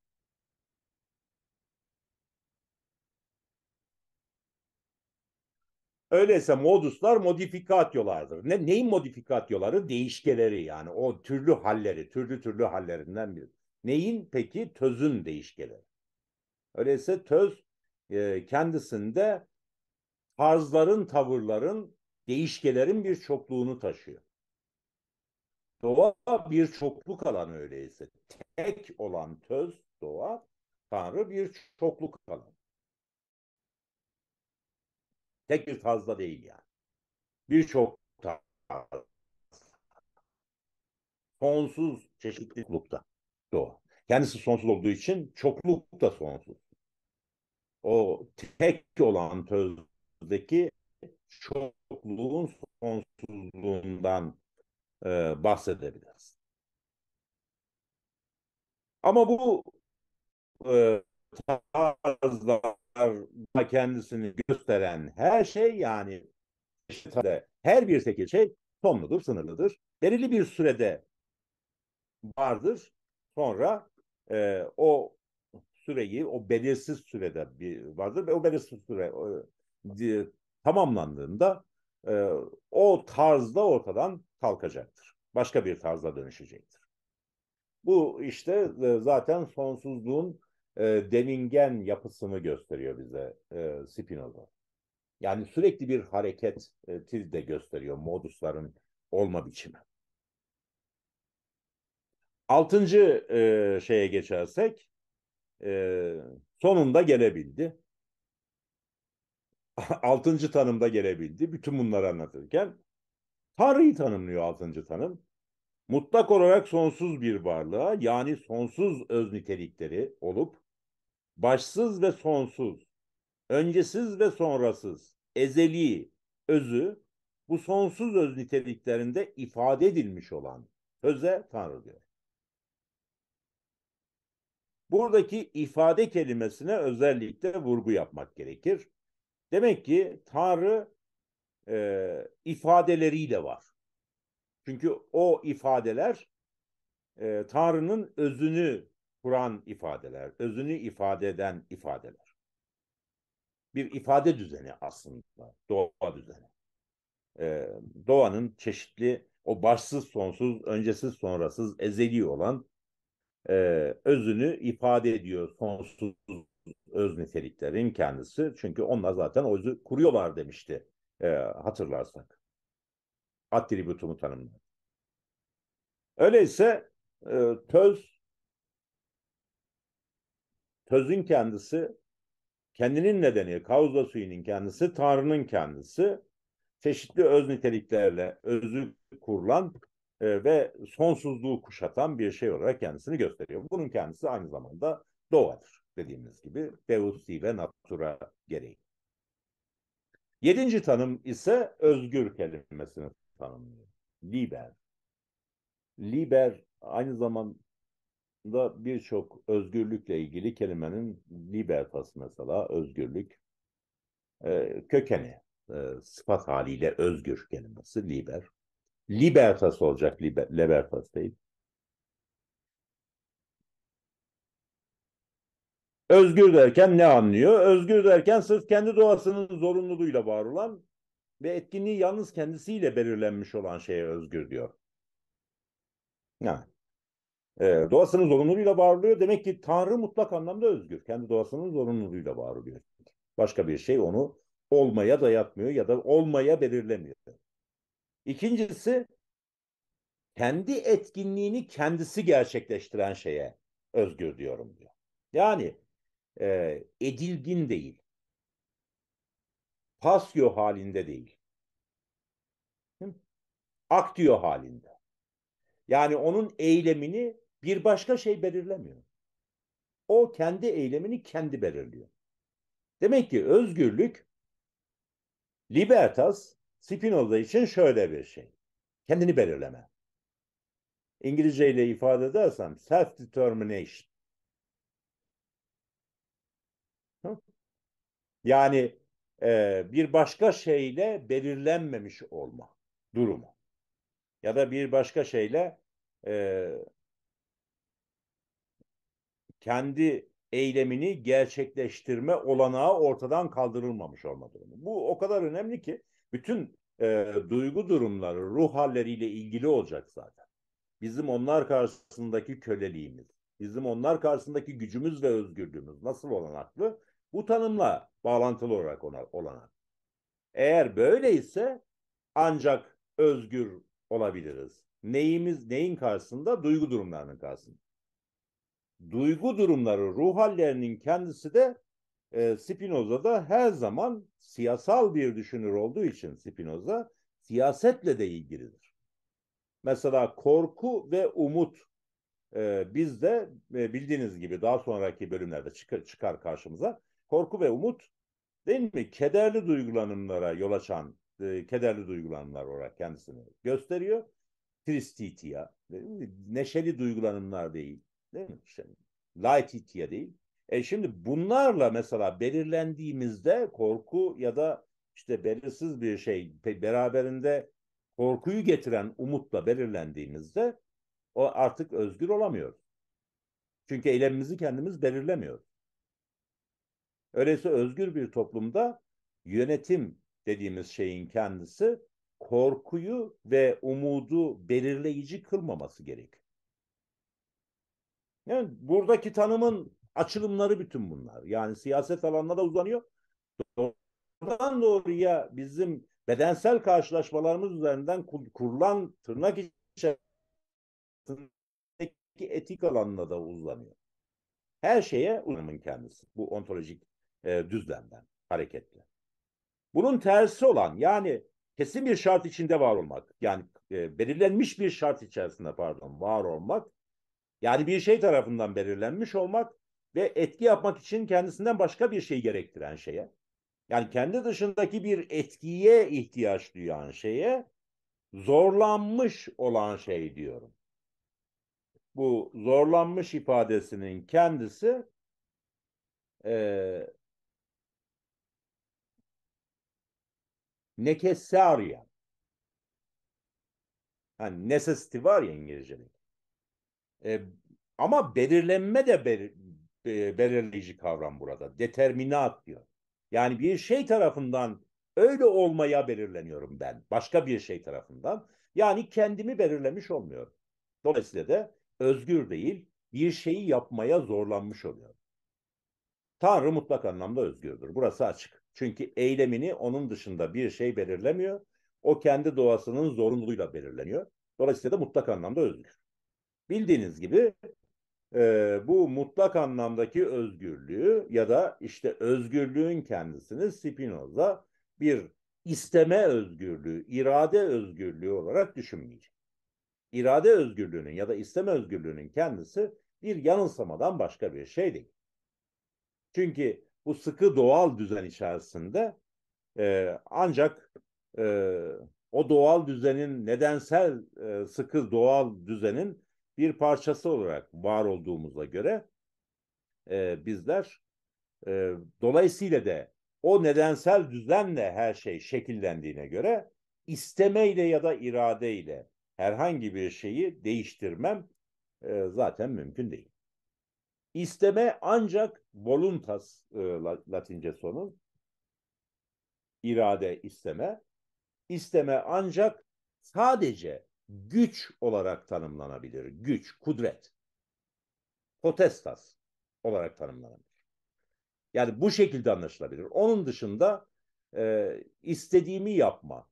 Öyleyse moduslar modifikatyolardır. Ne, neyin modifikatyoları? Değişkeleri yani o türlü halleri, türlü türlü hallerinden bir. Neyin peki? Tözün değişkeleri. Öyleyse töz e, kendisinde farzların, tavırların, değişkelerin bir çokluğunu taşıyor. Doğa bir çokluk alanı öyleyse. Tek olan töz doğa, Tanrı bir çokluk alanı. Tek bir fazla değil yani. Birçok fazla. Sonsuz çeşitlilikte doğa. Kendisi sonsuz olduğu için çokluk da sonsuz. O tek olan töz deki çokluğun sonsuzluğundan e, bahsedebiliriz. Ama bu e, tarzlarda kendisini gösteren her şey yani işte her bir tekil şey sonludur, sınırlıdır. Belirli bir sürede vardır. Sonra e, o süreyi, o belirsiz sürede bir vardır ve o belirsiz süre o, diye tamamlandığında e, o tarzda ortadan kalkacaktır. Başka bir tarzda dönüşecektir. Bu işte e, zaten sonsuzluğun e, devingen yapısını gösteriyor bize e, Spinoza. Yani sürekli bir hareket e, de gösteriyor modusların olma biçimi. Altıncı e, şeye geçersek e, sonunda gelebildi. altıncı tanımda gelebildi. Bütün bunları anlatırken Tanrı'yı tanımlıyor altıncı tanım. Mutlak olarak sonsuz bir varlığa yani sonsuz öz nitelikleri olup başsız ve sonsuz, öncesiz ve sonrasız, ezeli, özü bu sonsuz öz niteliklerinde ifade edilmiş olan öze Tanrı diyor. Buradaki ifade kelimesine özellikle vurgu yapmak gerekir. Demek ki Tanrı e, ifadeleriyle var. Çünkü o ifadeler e, Tanrı'nın özünü kuran ifadeler, özünü ifade eden ifadeler. Bir ifade düzeni aslında, doğa düzeni. E, doğanın çeşitli, o başsız sonsuz, öncesiz sonrasız, ezeli olan e, özünü ifade ediyor sonsuz öz niteliklerin kendisi. Çünkü onlar zaten o özü kuruyorlar demişti e, hatırlarsak. Attributumu tanımlar. Öyleyse e, töz tözün kendisi kendinin nedeni, kauza suyunun kendisi, Tanrı'nın kendisi çeşitli öz niteliklerle özü kurulan e, ve sonsuzluğu kuşatan bir şey olarak kendisini gösteriyor. Bunun kendisi aynı zamanda doğadır dediğimiz gibi Deus ve Natura gereği. Yedinci tanım ise özgür kelimesini tanımlıyor. Liber. Liber aynı zamanda birçok özgürlükle ilgili kelimenin libertas mesela özgürlük e, kökeni e, sıfat haliyle özgür kelimesi liber. Libertas olacak liber, libertas değil. Özgür derken ne anlıyor? Özgür derken sırf kendi doğasının zorunluluğuyla var olan ve etkinliği yalnız kendisiyle belirlenmiş olan şeye özgür diyor. Yani. E, ee, doğasının zorunluluğuyla bağırılıyor. Demek ki Tanrı mutlak anlamda özgür. Kendi doğasının zorunluluğuyla bağırılıyor. Başka bir şey onu olmaya dayatmıyor ya da olmaya belirlemiyor. İkincisi kendi etkinliğini kendisi gerçekleştiren şeye özgür diyorum diyor. Yani e, edilgin değil. Pasyo halinde değil. Aktiyo halinde. Yani onun eylemini bir başka şey belirlemiyor. O kendi eylemini kendi belirliyor. Demek ki özgürlük libertas Spinoza için şöyle bir şey. Kendini belirleme. İngilizceyle ifade edersem self-determination. Yani e, bir başka şeyle belirlenmemiş olma durumu ya da bir başka şeyle e, kendi eylemini gerçekleştirme olanağı ortadan kaldırılmamış olma durumu. Bu o kadar önemli ki bütün e, duygu durumları ruh halleriyle ilgili olacak zaten. Bizim onlar karşısındaki köleliğimiz, bizim onlar karşısındaki gücümüz ve özgürlüğümüz nasıl olanaklı? Bu tanımla bağlantılı olarak ona, olana. Eğer böyleyse ancak özgür olabiliriz. Neyimiz neyin karşısında? Duygu durumlarının karşısında. Duygu durumları ruh hallerinin kendisi de e, Spinoza'da her zaman siyasal bir düşünür olduğu için Spinoza siyasetle de ilgilidir. Mesela korku ve umut e, bizde e, bildiğiniz gibi daha sonraki bölümlerde çıkar, çıkar karşımıza korku ve umut değil mi? Kederli duygulanımlara yol açan e, kederli duygulanımlar olarak kendisini gösteriyor. Tristitia, neşeli duygulanımlar değil. Değil mi? İşte, Laetitia değil. E şimdi bunlarla mesela belirlendiğimizde korku ya da işte belirsiz bir şey beraberinde korkuyu getiren umutla belirlendiğimizde o artık özgür olamıyor. Çünkü eylemimizi kendimiz belirlemiyor. Öyleyse özgür bir toplumda yönetim dediğimiz şeyin kendisi korkuyu ve umudu belirleyici kılmaması gerek. Yani buradaki tanımın açılımları bütün bunlar. Yani siyaset alanına da uzanıyor. Doğrudan doğruya bizim bedensel karşılaşmalarımız üzerinden kurulan tırnak içerisindeki etik alanına da uzanıyor. Her şeye uzanımın kendisi. Bu ontolojik e, düzlemden hareketle. Bunun tersi olan yani kesin bir şart içinde var olmak yani e, belirlenmiş bir şart içerisinde pardon var olmak yani bir şey tarafından belirlenmiş olmak ve etki yapmak için kendisinden başka bir şey gerektiren şeye yani kendi dışındaki bir etkiye ihtiyaç duyan şeye zorlanmış olan şey diyorum. Bu zorlanmış ifadesinin kendisi e, necessaria. Hani necessity var ya İngilizce'de. E, ama belirlenme de belir, e, belirleyici kavram burada. Determinat diyor. Yani bir şey tarafından öyle olmaya belirleniyorum ben. Başka bir şey tarafından. Yani kendimi belirlemiş olmuyorum. Dolayısıyla da özgür değil, bir şeyi yapmaya zorlanmış oluyorum. Tanrı mutlak anlamda özgürdür. Burası açık. Çünkü eylemini onun dışında bir şey belirlemiyor. O kendi doğasının zorunluluğuyla belirleniyor. Dolayısıyla da mutlak anlamda özgür. Bildiğiniz gibi e, bu mutlak anlamdaki özgürlüğü ya da işte özgürlüğün kendisini Spinoza bir isteme özgürlüğü, irade özgürlüğü olarak düşünmeyecek. İrade özgürlüğünün ya da isteme özgürlüğünün kendisi bir yanılsamadan başka bir şey değil. Çünkü bu sıkı doğal düzen içerisinde e, ancak e, o doğal düzenin nedensel e, sıkı doğal düzenin bir parçası olarak var olduğumuza göre e, bizler e, dolayısıyla de o nedensel düzenle her şey şekillendiğine göre istemeyle ya da iradeyle herhangi bir şeyi değiştirmem e, zaten mümkün değil. İsteme ancak voluntas e, latince sonu. irade isteme. İsteme ancak sadece güç olarak tanımlanabilir. Güç, kudret. Potestas olarak tanımlanabilir. Yani bu şekilde anlaşılabilir. Onun dışında e, istediğimi yapma,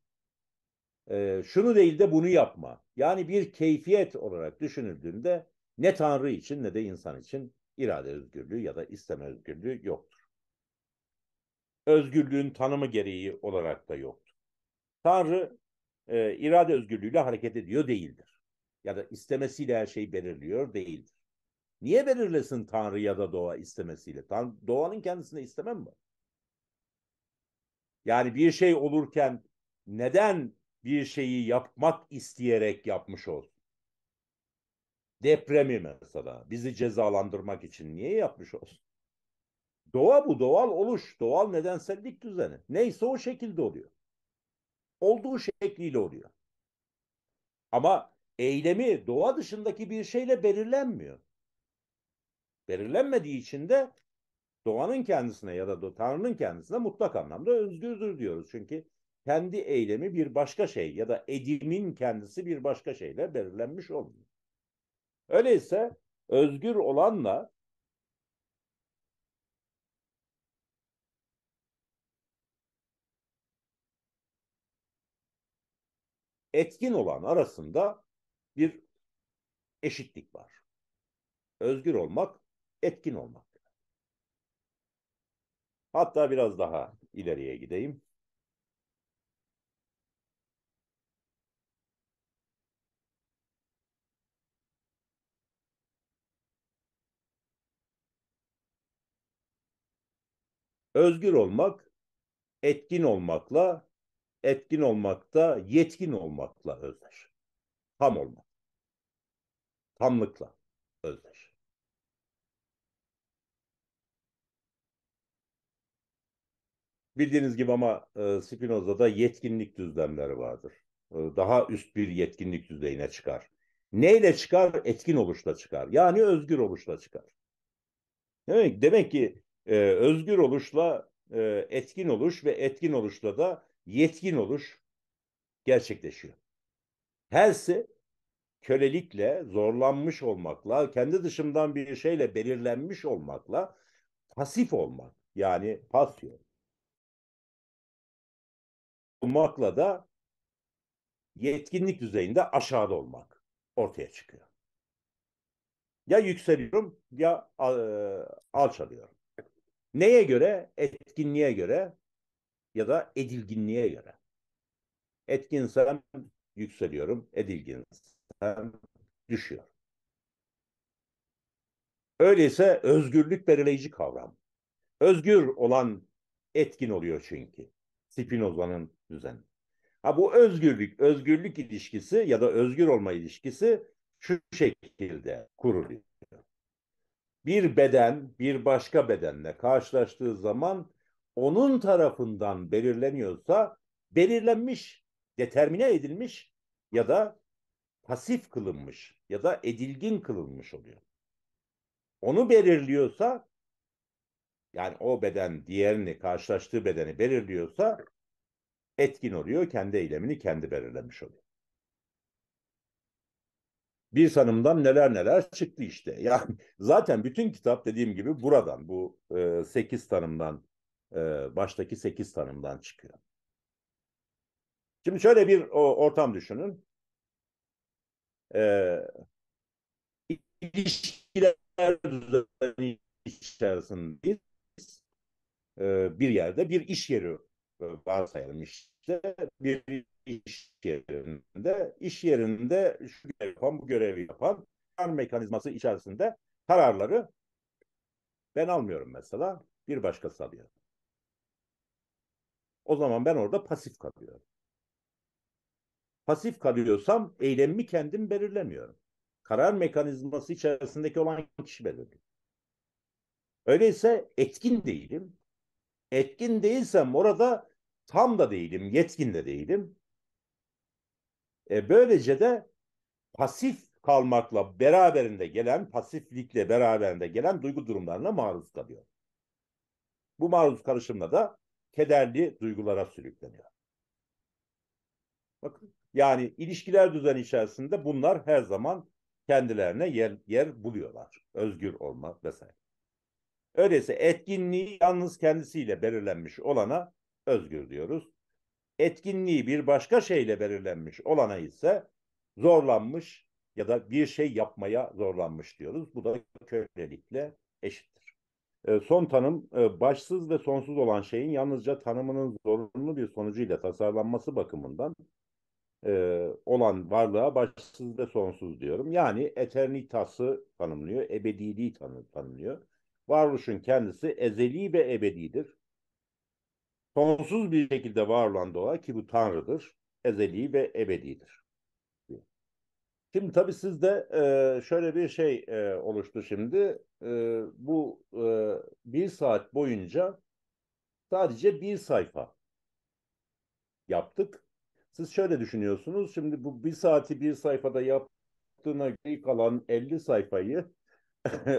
e, şunu değil de bunu yapma. Yani bir keyfiyet olarak düşünüldüğünde ne Tanrı için ne de insan için irade özgürlüğü ya da isteme özgürlüğü yoktur. Özgürlüğün tanımı gereği olarak da yoktur. Tanrı e, irade özgürlüğüyle hareket ediyor değildir. Ya da istemesiyle her şeyi belirliyor değildir. Niye belirlesin Tanrı ya da doğa istemesiyle? Tan doğanın kendisine istemem mi? Yani bir şey olurken neden bir şeyi yapmak isteyerek yapmış olsun? Depremi mesela bizi cezalandırmak için niye yapmış olsun? Doğa bu doğal oluş, doğal nedensellik düzeni. Neyse o şekilde oluyor. Olduğu şekliyle oluyor. Ama eylemi doğa dışındaki bir şeyle belirlenmiyor. Belirlenmediği için de doğanın kendisine ya da Tanrı'nın kendisine mutlak anlamda özgürdür diyoruz. Çünkü kendi eylemi bir başka şey ya da edimin kendisi bir başka şeyle belirlenmiş olmuyor. Öyleyse özgür olanla etkin olan arasında bir eşitlik var. Özgür olmak, etkin olmak. Hatta biraz daha ileriye gideyim. Özgür olmak etkin olmakla, etkin olmakta yetkin olmakla özdeş. Tam olmak. Tamlıkla özdeş. Bildiğiniz gibi ama e, Spinoza'da yetkinlik düzlemleri vardır. E, daha üst bir yetkinlik düzeyine çıkar. Neyle çıkar? Etkin oluşla çıkar. Yani özgür oluşla çıkar. Demek, demek ki e, özgür oluşla e, etkin oluş ve etkin oluşla da yetkin oluş gerçekleşiyor. Helse kölelikle, zorlanmış olmakla, kendi dışımdan bir şeyle belirlenmiş olmakla pasif olmak yani pasyon olmakla da yetkinlik düzeyinde aşağıda olmak ortaya çıkıyor. Ya yükseliyorum ya e, alçalıyorum. Neye göre? Etkinliğe göre ya da edilginliğe göre. Etkinsem yükseliyorum, edilginsem düşüyorum. Öyleyse özgürlük belirleyici kavram. Özgür olan etkin oluyor çünkü. Spinoza'nın düzeni. Ha bu özgürlük, özgürlük ilişkisi ya da özgür olma ilişkisi şu şekilde kuruluyor bir beden bir başka bedenle karşılaştığı zaman onun tarafından belirleniyorsa belirlenmiş, determine edilmiş ya da pasif kılınmış ya da edilgin kılınmış oluyor. Onu belirliyorsa yani o beden diğerini karşılaştığı bedeni belirliyorsa etkin oluyor, kendi eylemini kendi belirlemiş oluyor bir sanımdan neler neler çıktı işte. Yani zaten bütün kitap dediğim gibi buradan bu e, 8 tanımdan e, baştaki sekiz tanımdan çıkıyor. Şimdi şöyle bir o, ortam düşünün. E, ilişkiler içerisindeyiz. E, bir yerde bir iş yeri e, varsayalım işte. Bir iş yerinde. iş yerinde şu görevi yapan, bu görevi yapan karar mekanizması içerisinde kararları ben almıyorum mesela. Bir başkası alıyor. O zaman ben orada pasif kalıyorum. Pasif kalıyorsam eylemi kendim belirlemiyorum. Karar mekanizması içerisindeki olan kişi belirliyor. Öyleyse etkin değilim. Etkin değilsem orada tam da değilim, yetkin de değilim. E, böylece de pasif kalmakla beraberinde gelen, pasiflikle beraberinde gelen duygu durumlarına maruz kalıyor. Bu maruz karışımla da kederli duygulara sürükleniyor. Bakın yani ilişkiler düzeni içerisinde bunlar her zaman kendilerine yer, yer buluyorlar. Özgür olma vesaire. Öyleyse etkinliği yalnız kendisiyle belirlenmiş olana özgür diyoruz etkinliği bir başka şeyle belirlenmiş olana ise zorlanmış ya da bir şey yapmaya zorlanmış diyoruz. Bu da kölelikle eşittir. E, son tanım e, başsız ve sonsuz olan şeyin yalnızca tanımının zorunlu bir sonucuyla tasarlanması bakımından e, olan varlığa başsız ve sonsuz diyorum. Yani eternitası tanımlıyor, ebediliği tanı, tanımlıyor. Varoluşun kendisi ezeli ve ebedidir sonsuz bir şekilde var olan doğa ki bu Tanrı'dır, ezeli ve ebedidir. Şimdi tabii sizde e, şöyle bir şey e, oluştu şimdi. E, bu e, bir saat boyunca sadece bir sayfa yaptık. Siz şöyle düşünüyorsunuz. Şimdi bu bir saati bir sayfada yaptığına göre kalan 50 sayfayı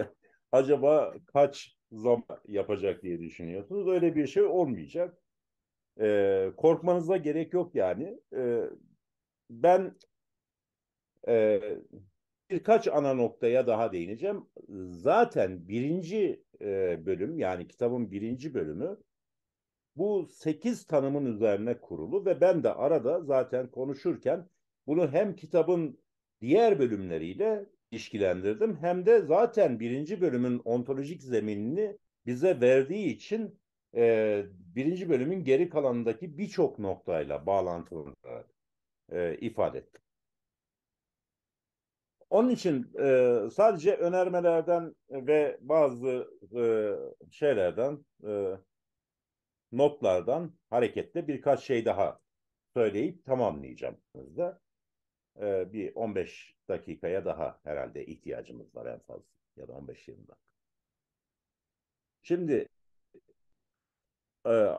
acaba kaç zaman yapacak diye düşünüyorsunuz. Öyle bir şey olmayacak. E, korkmanıza gerek yok yani. E, ben e, birkaç ana noktaya daha değineceğim. Zaten birinci e, bölüm yani kitabın birinci bölümü bu sekiz tanımın üzerine kurulu ve ben de arada zaten konuşurken bunu hem kitabın diğer bölümleriyle ilişkilendirdim hem de zaten birinci bölümün ontolojik zeminini bize verdiği için e, birinci bölümün geri kalanındaki birçok noktayla bağlantılı e, ifade ettik. Onun için e, sadece önermelerden ve bazı e, şeylerden, e, notlardan hareketle birkaç şey daha söyleyip tamamlayacağım. E, bir 15 dakikaya daha herhalde ihtiyacımız var en fazla ya da 15-20 dakika. Şimdi e,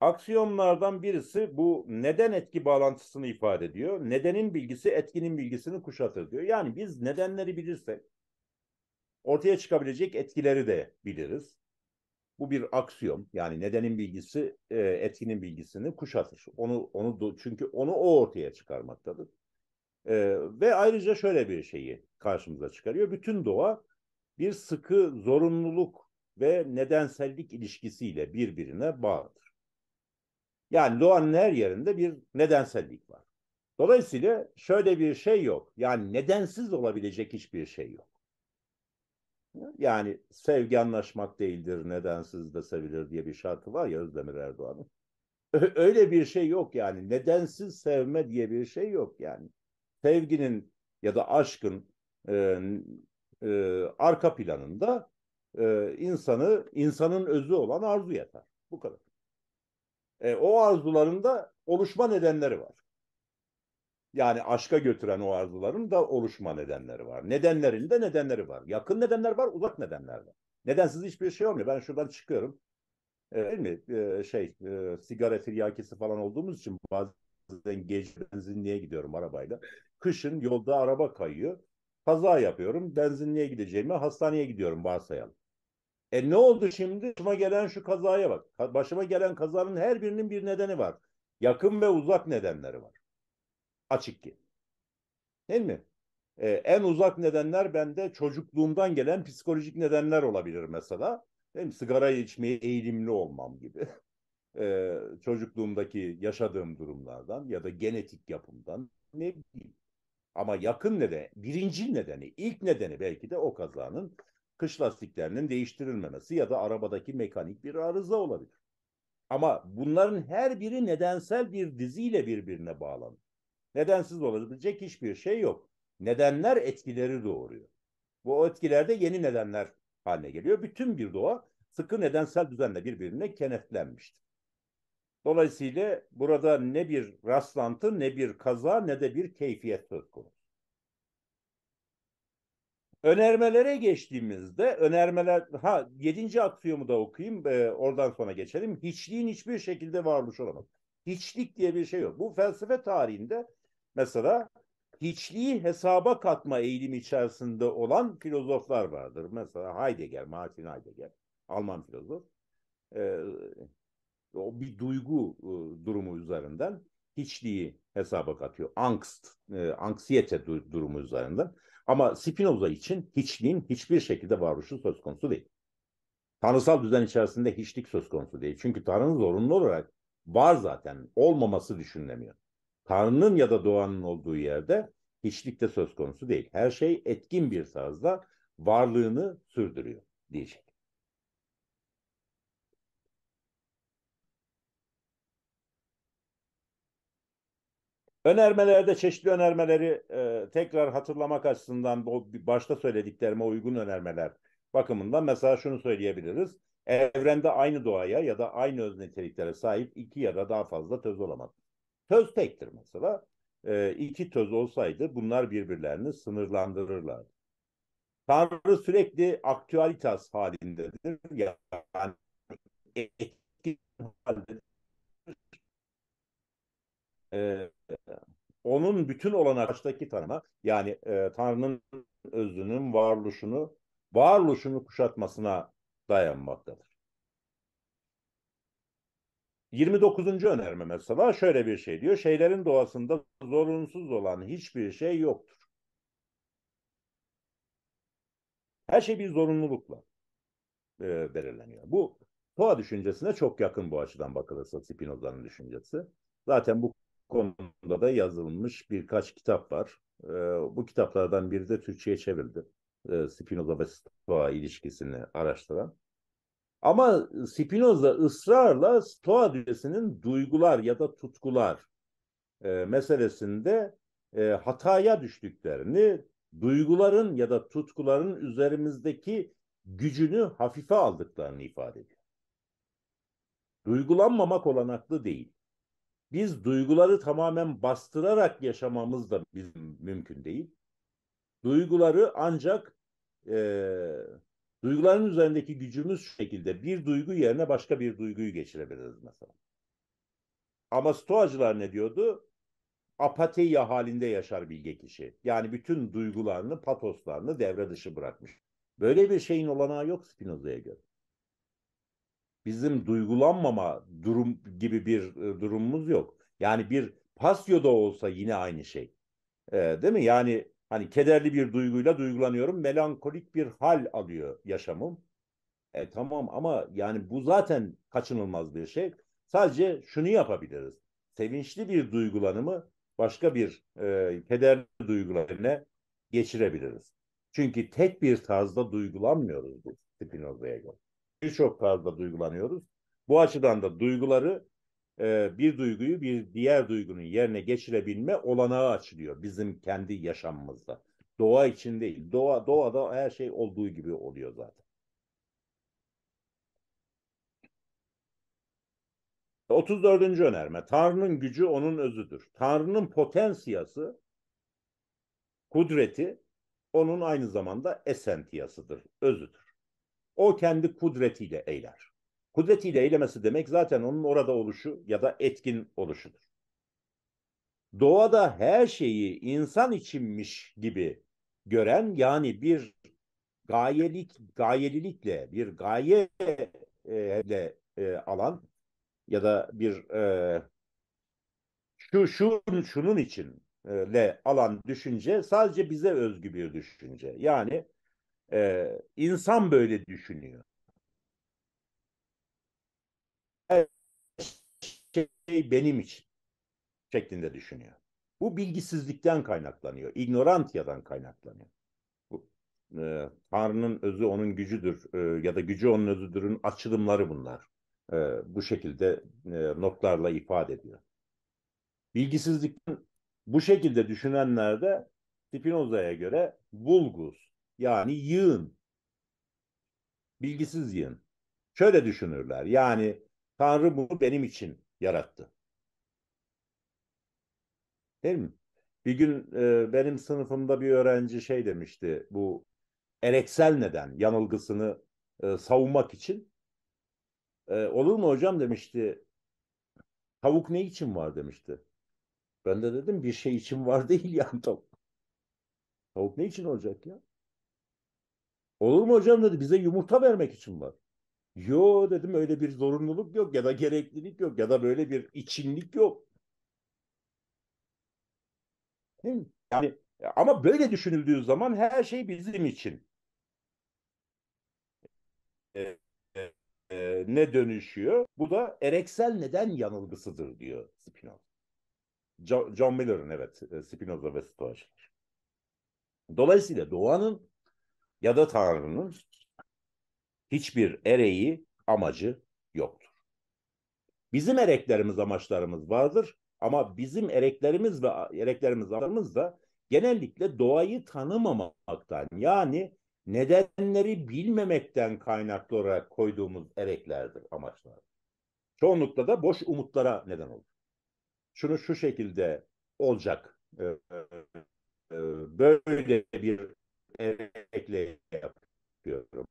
Aksiyonlardan birisi bu neden etki bağlantısını ifade ediyor. Nedenin bilgisi etkinin bilgisini kuşatır diyor. Yani biz nedenleri bilirsek ortaya çıkabilecek etkileri de biliriz. Bu bir aksiyon. Yani nedenin bilgisi e, etkinin bilgisini kuşatır. Onu onu çünkü onu o ortaya çıkarmaktadır. E, ve ayrıca şöyle bir şeyi karşımıza çıkarıyor. Bütün doğa bir sıkı zorunluluk ve nedensellik ilişkisiyle birbirine bağlıdır. Yani doğanın her yerinde bir nedensellik var. Dolayısıyla şöyle bir şey yok. Yani nedensiz olabilecek hiçbir şey yok. Yani sevgi anlaşmak değildir, nedensiz de sevilir diye bir şartı var ya Özdemir Erdoğan'ın. Öyle bir şey yok yani. Nedensiz sevme diye bir şey yok yani sevginin ya da aşkın e, e, arka planında e, insanı insanın özü olan arzu yatar. Bu kadar. E, o arzuların da oluşma nedenleri var. Yani aşka götüren o arzuların da oluşma nedenleri var. Nedenlerinde nedenleri var. Yakın nedenler var, uzak nedenler var. Nedensiz hiçbir şey olmuyor. Ben şuradan çıkıyorum. E, değil mi? E, şey, e, sigara tiryakisi falan olduğumuz için bazen gece benzinliğe gidiyorum arabayla kışın yolda araba kayıyor. Kaza yapıyorum. Benzinliğe gideceğimi, hastaneye gidiyorum varsayalım. E ne oldu şimdi? Başıma gelen şu kazaya bak. Başıma gelen kazanın her birinin bir nedeni var. Yakın ve uzak nedenleri var. Açık ki. Değil mi? Ee, en uzak nedenler bende çocukluğumdan gelen psikolojik nedenler olabilir mesela. Değil mi? Sigara içmeye eğilimli olmam gibi. Ee, çocukluğumdaki yaşadığım durumlardan ya da genetik yapımdan ne bileyim. Ama yakın neden, birinci nedeni, ilk nedeni belki de o kazanın kış lastiklerinin değiştirilmemesi ya da arabadaki mekanik bir arıza olabilir. Ama bunların her biri nedensel bir diziyle birbirine bağlanır. Nedensiz olabilecek hiçbir şey yok. Nedenler etkileri doğuruyor. Bu etkilerde yeni nedenler haline geliyor. Bütün bir doğa sıkı nedensel düzenle birbirine kenetlenmiştir. Dolayısıyla burada ne bir rastlantı ne bir kaza ne de bir keyfiyet söz konusu. Önermelere geçtiğimizde önermeler ha yedinci aksiyomu da okuyayım e, oradan sonra geçelim. Hiçliğin hiçbir şekilde varmış olamaz. Hiçlik diye bir şey yok. Bu felsefe tarihinde mesela hiçliği hesaba katma eğilimi içerisinde olan filozoflar vardır. Mesela Heidegger, Martin Heidegger, Alman filozof. E, o bir duygu e, durumu üzerinden hiçliği hesaba katıyor. Angst, e, anksiyete du- durumu üzerinden. Ama Spinoza için hiçliğin hiçbir şekilde varoluşu söz konusu değil. Tanrısal düzen içerisinde hiçlik söz konusu değil. Çünkü Tanrı'nın zorunlu olarak var zaten, olmaması düşünülemiyor. Tanrı'nın ya da doğanın olduğu yerde hiçlik de söz konusu değil. Her şey etkin bir tarzda varlığını sürdürüyor diyecek. Önermelerde çeşitli önermeleri e, tekrar hatırlamak açısından bu başta söylediklerime uygun önermeler bakımından mesela şunu söyleyebiliriz. Evrende aynı doğaya ya da aynı öz niteliklere sahip iki ya da daha fazla töz olamaz. Töz tektir mesela. E, iki töz olsaydı bunlar birbirlerini sınırlandırırlardı. Tanrı sürekli aktualitas halindedir. Yani etkin haldedir. E, onun bütün olanakçıdaki tanıma yani e, Tanrı'nın özünün varoluşunu varoluşunu kuşatmasına dayanmaktadır. 29. önerme mesela şöyle bir şey diyor. Şeylerin doğasında zorunsuz olan hiçbir şey yoktur. Her şey bir zorunlulukla e, belirleniyor. Bu doğa düşüncesine çok yakın bu açıdan bakılırsa Spinoza'nın düşüncesi. Zaten bu konuda da yazılmış birkaç kitap var. E, bu kitaplardan biri de Türkçe'ye çevrildi. E, Spinoza ve Stoa ilişkisini araştıran. Ama Spinoza ısrarla Stoa düzesinin duygular ya da tutkular e, meselesinde e, hataya düştüklerini, duyguların ya da tutkuların üzerimizdeki gücünü hafife aldıklarını ifade ediyor. Duygulanmamak olanaklı değil biz duyguları tamamen bastırarak yaşamamız da bizim mümkün değil. Duyguları ancak e, duyguların üzerindeki gücümüz şu şekilde bir duygu yerine başka bir duyguyu geçirebiliriz mesela. Ama stoacılar ne diyordu? Apateya halinde yaşar bilge kişi. Yani bütün duygularını, patoslarını devre dışı bırakmış. Böyle bir şeyin olanağı yok Spinoza'ya göre bizim duygulanmama durum gibi bir e, durumumuz yok. Yani bir pasyo da olsa yine aynı şey. E, değil mi? Yani hani kederli bir duyguyla duygulanıyorum. Melankolik bir hal alıyor yaşamım. E tamam ama yani bu zaten kaçınılmaz bir şey. Sadece şunu yapabiliriz. Sevinçli bir duygulanımı başka bir e, kederli duygularına geçirebiliriz. Çünkü tek bir tarzda duygulanmıyoruz bu Spinoza'ya göre çok fazla duygulanıyoruz. Bu açıdan da duyguları e, bir duyguyu bir diğer duygunun yerine geçirebilme olanağı açılıyor bizim kendi yaşamımızda. Doğa için değil. Doğa doğada her şey olduğu gibi oluyor zaten. 34. önerme. Tanrı'nın gücü onun özüdür. Tanrı'nın potansiyası, kudreti onun aynı zamanda esentiyasıdır, özüdür. O kendi kudretiyle eyler. Kudretiyle eylemesi demek zaten onun orada oluşu ya da etkin oluşudur. Doğada her şeyi insan içinmiş gibi gören yani bir gayelik gayelilikle bir gaye ile e, alan ya da bir e, şu şunun şunun için e, alan düşünce sadece bize özgü bir düşünce. Yani e, insan böyle düşünüyor. Her şey benim için şeklinde düşünüyor. Bu bilgisizlikten kaynaklanıyor. ignorantiyadan kaynaklanıyor. Bu, e, Tanrı'nın özü onun gücüdür e, ya da gücü onun özüdürün açılımları bunlar. E, bu şekilde e, notlarla ifade ediyor. Bilgisizlikten bu şekilde düşünenler de Spinoza'ya göre bulgus. Yani yığın. Bilgisiz yığın. Şöyle düşünürler. Yani Tanrı bunu benim için yarattı. Değil mi? Bir gün e, benim sınıfımda bir öğrenci şey demişti. Bu ereksel neden yanılgısını e, savunmak için. E, olur mu hocam demişti. Tavuk ne için var demişti. Ben de dedim bir şey için var değil yani tavuk. Tavuk ne için olacak ya? Olur mu hocam dedi bize yumurta vermek için var. Yo dedim öyle bir zorunluluk yok ya da gereklilik yok ya da böyle bir içinlik yok. Yani ama böyle düşünüldüğü zaman her şey bizim için. E, e, e, ne dönüşüyor? Bu da ereksel neden yanılgısıdır diyor Spinoza. John Miller'ın evet e, Spinoza ve Stoacılar. Dolayısıyla doğanın ya da Tanrı'nın hiçbir ereği, amacı yoktur. Bizim ereklerimiz, amaçlarımız vardır ama bizim ereklerimiz ve ereklerimiz, amaçlarımız da genellikle doğayı tanımamaktan yani nedenleri bilmemekten kaynaklı olarak koyduğumuz ereklerdir, amaçlar. Çoğunlukla da boş umutlara neden olur. Şunu şu şekilde olacak, böyle bir emekle yapıyorum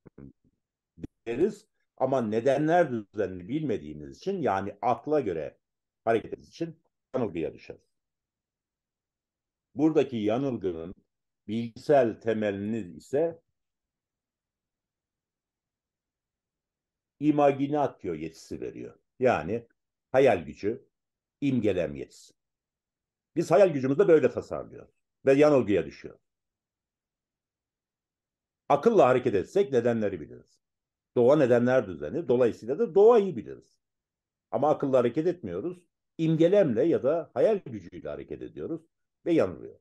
deriz. Ama nedenler düzenini bilmediğimiz için yani akla göre hareket ettiğimiz için yanılgıya düşeriz. Buradaki yanılgının bilgisel temelini ise imaginatio yetisi veriyor. Yani hayal gücü, imgelem yetisi. Biz hayal gücümüzde böyle tasarlıyoruz ve yanılgıya düşüyoruz. Akılla hareket etsek nedenleri biliriz. Doğa nedenler düzeni. Dolayısıyla da doğayı biliriz. Ama akılla hareket etmiyoruz. İmgelemle ya da hayal gücüyle hareket ediyoruz ve yanılıyor.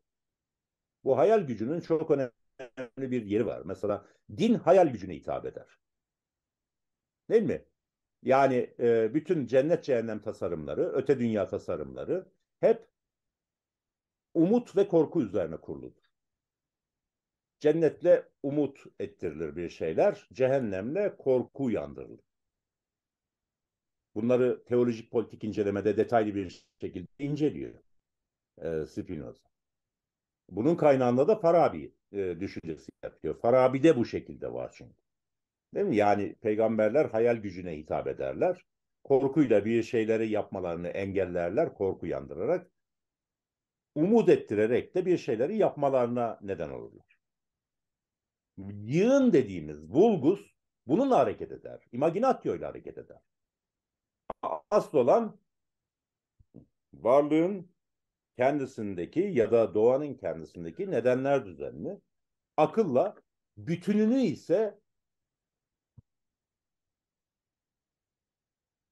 Bu hayal gücünün çok önemli bir yeri var. Mesela din hayal gücüne hitap eder. Değil mi? Yani e, bütün cennet cehennem tasarımları, öte dünya tasarımları hep umut ve korku üzerine kuruludur. Cennetle umut ettirilir bir şeyler, cehennemle korku uyandırılır. Bunları teolojik politik incelemede detaylı bir şekilde inceliyor e, Spinoza. Bunun kaynağında da Farabi e, düşüncesi yapıyor. Farabi de bu şekilde var çünkü. Değil mi? Yani peygamberler hayal gücüne hitap ederler. Korkuyla bir şeyleri yapmalarını engellerler, korku yandırarak. Umut ettirerek de bir şeyleri yapmalarına neden olurlar yığın dediğimiz vulgus bununla hareket eder. Imaginatio ile hareket eder. Asıl olan varlığın kendisindeki ya da doğanın kendisindeki nedenler düzenini akılla bütününü ise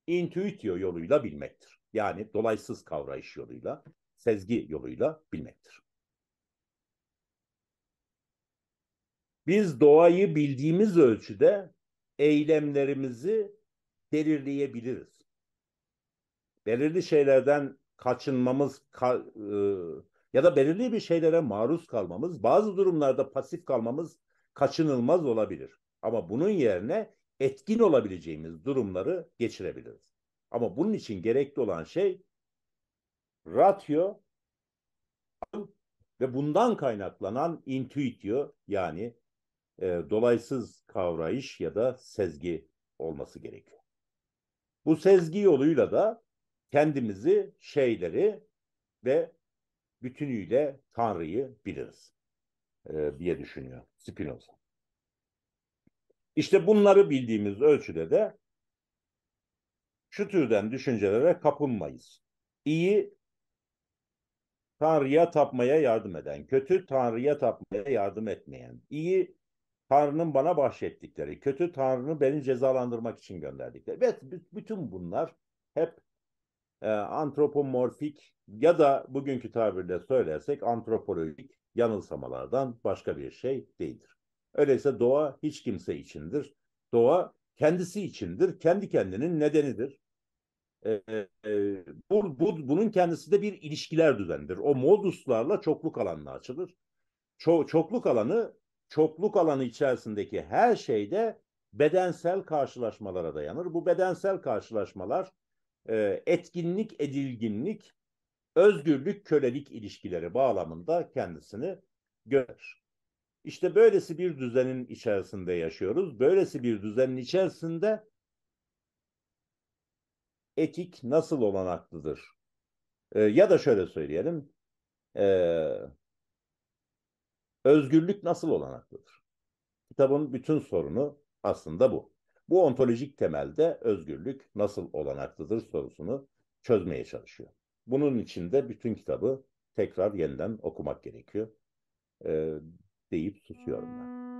intuitio yoluyla bilmektir. Yani dolaysız kavrayış yoluyla, sezgi yoluyla bilmektir. Biz doğayı bildiğimiz ölçüde eylemlerimizi belirleyebiliriz. Belirli şeylerden kaçınmamız ka, e, ya da belirli bir şeylere maruz kalmamız, bazı durumlarda pasif kalmamız kaçınılmaz olabilir. Ama bunun yerine etkin olabileceğimiz durumları geçirebiliriz. Ama bunun için gerekli olan şey ratio ve bundan kaynaklanan intuitio yani e, dolaysız kavrayış ya da sezgi olması gerekiyor. Bu sezgi yoluyla da kendimizi, şeyleri ve bütünüyle Tanrı'yı biliriz e, diye düşünüyor Spinoza. İşte bunları bildiğimiz ölçüde de şu türden düşüncelere kapılmayız. İyi Tanrı'ya tapmaya yardım eden, kötü Tanrı'ya tapmaya yardım etmeyen, iyi Tanrı'nın bana bahşettikleri, kötü tanrının beni cezalandırmak için gönderdikleri. Evet, bütün bunlar hep e, antropomorfik ya da bugünkü tabirle söylersek antropolojik yanılsamalardan başka bir şey değildir. Öyleyse doğa hiç kimse içindir. Doğa kendisi içindir, kendi kendinin nedenidir. E, e, e bu, bu, bunun kendisi de bir ilişkiler düzendir. O moduslarla çokluk alanına açılır. Ço çokluk alanı çokluk alanı içerisindeki her şeyde bedensel karşılaşmalara dayanır. Bu bedensel karşılaşmalar e, etkinlik edilginlik, özgürlük kölelik ilişkileri bağlamında kendisini görür. İşte böylesi bir düzenin içerisinde yaşıyoruz. Böylesi bir düzenin içerisinde etik nasıl olanaklıdır? E, ya da şöyle söyleyelim, e, Özgürlük nasıl olanaklıdır? Kitabın bütün sorunu aslında bu. Bu ontolojik temelde özgürlük nasıl olanaklıdır sorusunu çözmeye çalışıyor. Bunun için de bütün kitabı tekrar yeniden okumak gerekiyor ee, deyip susuyorum ben.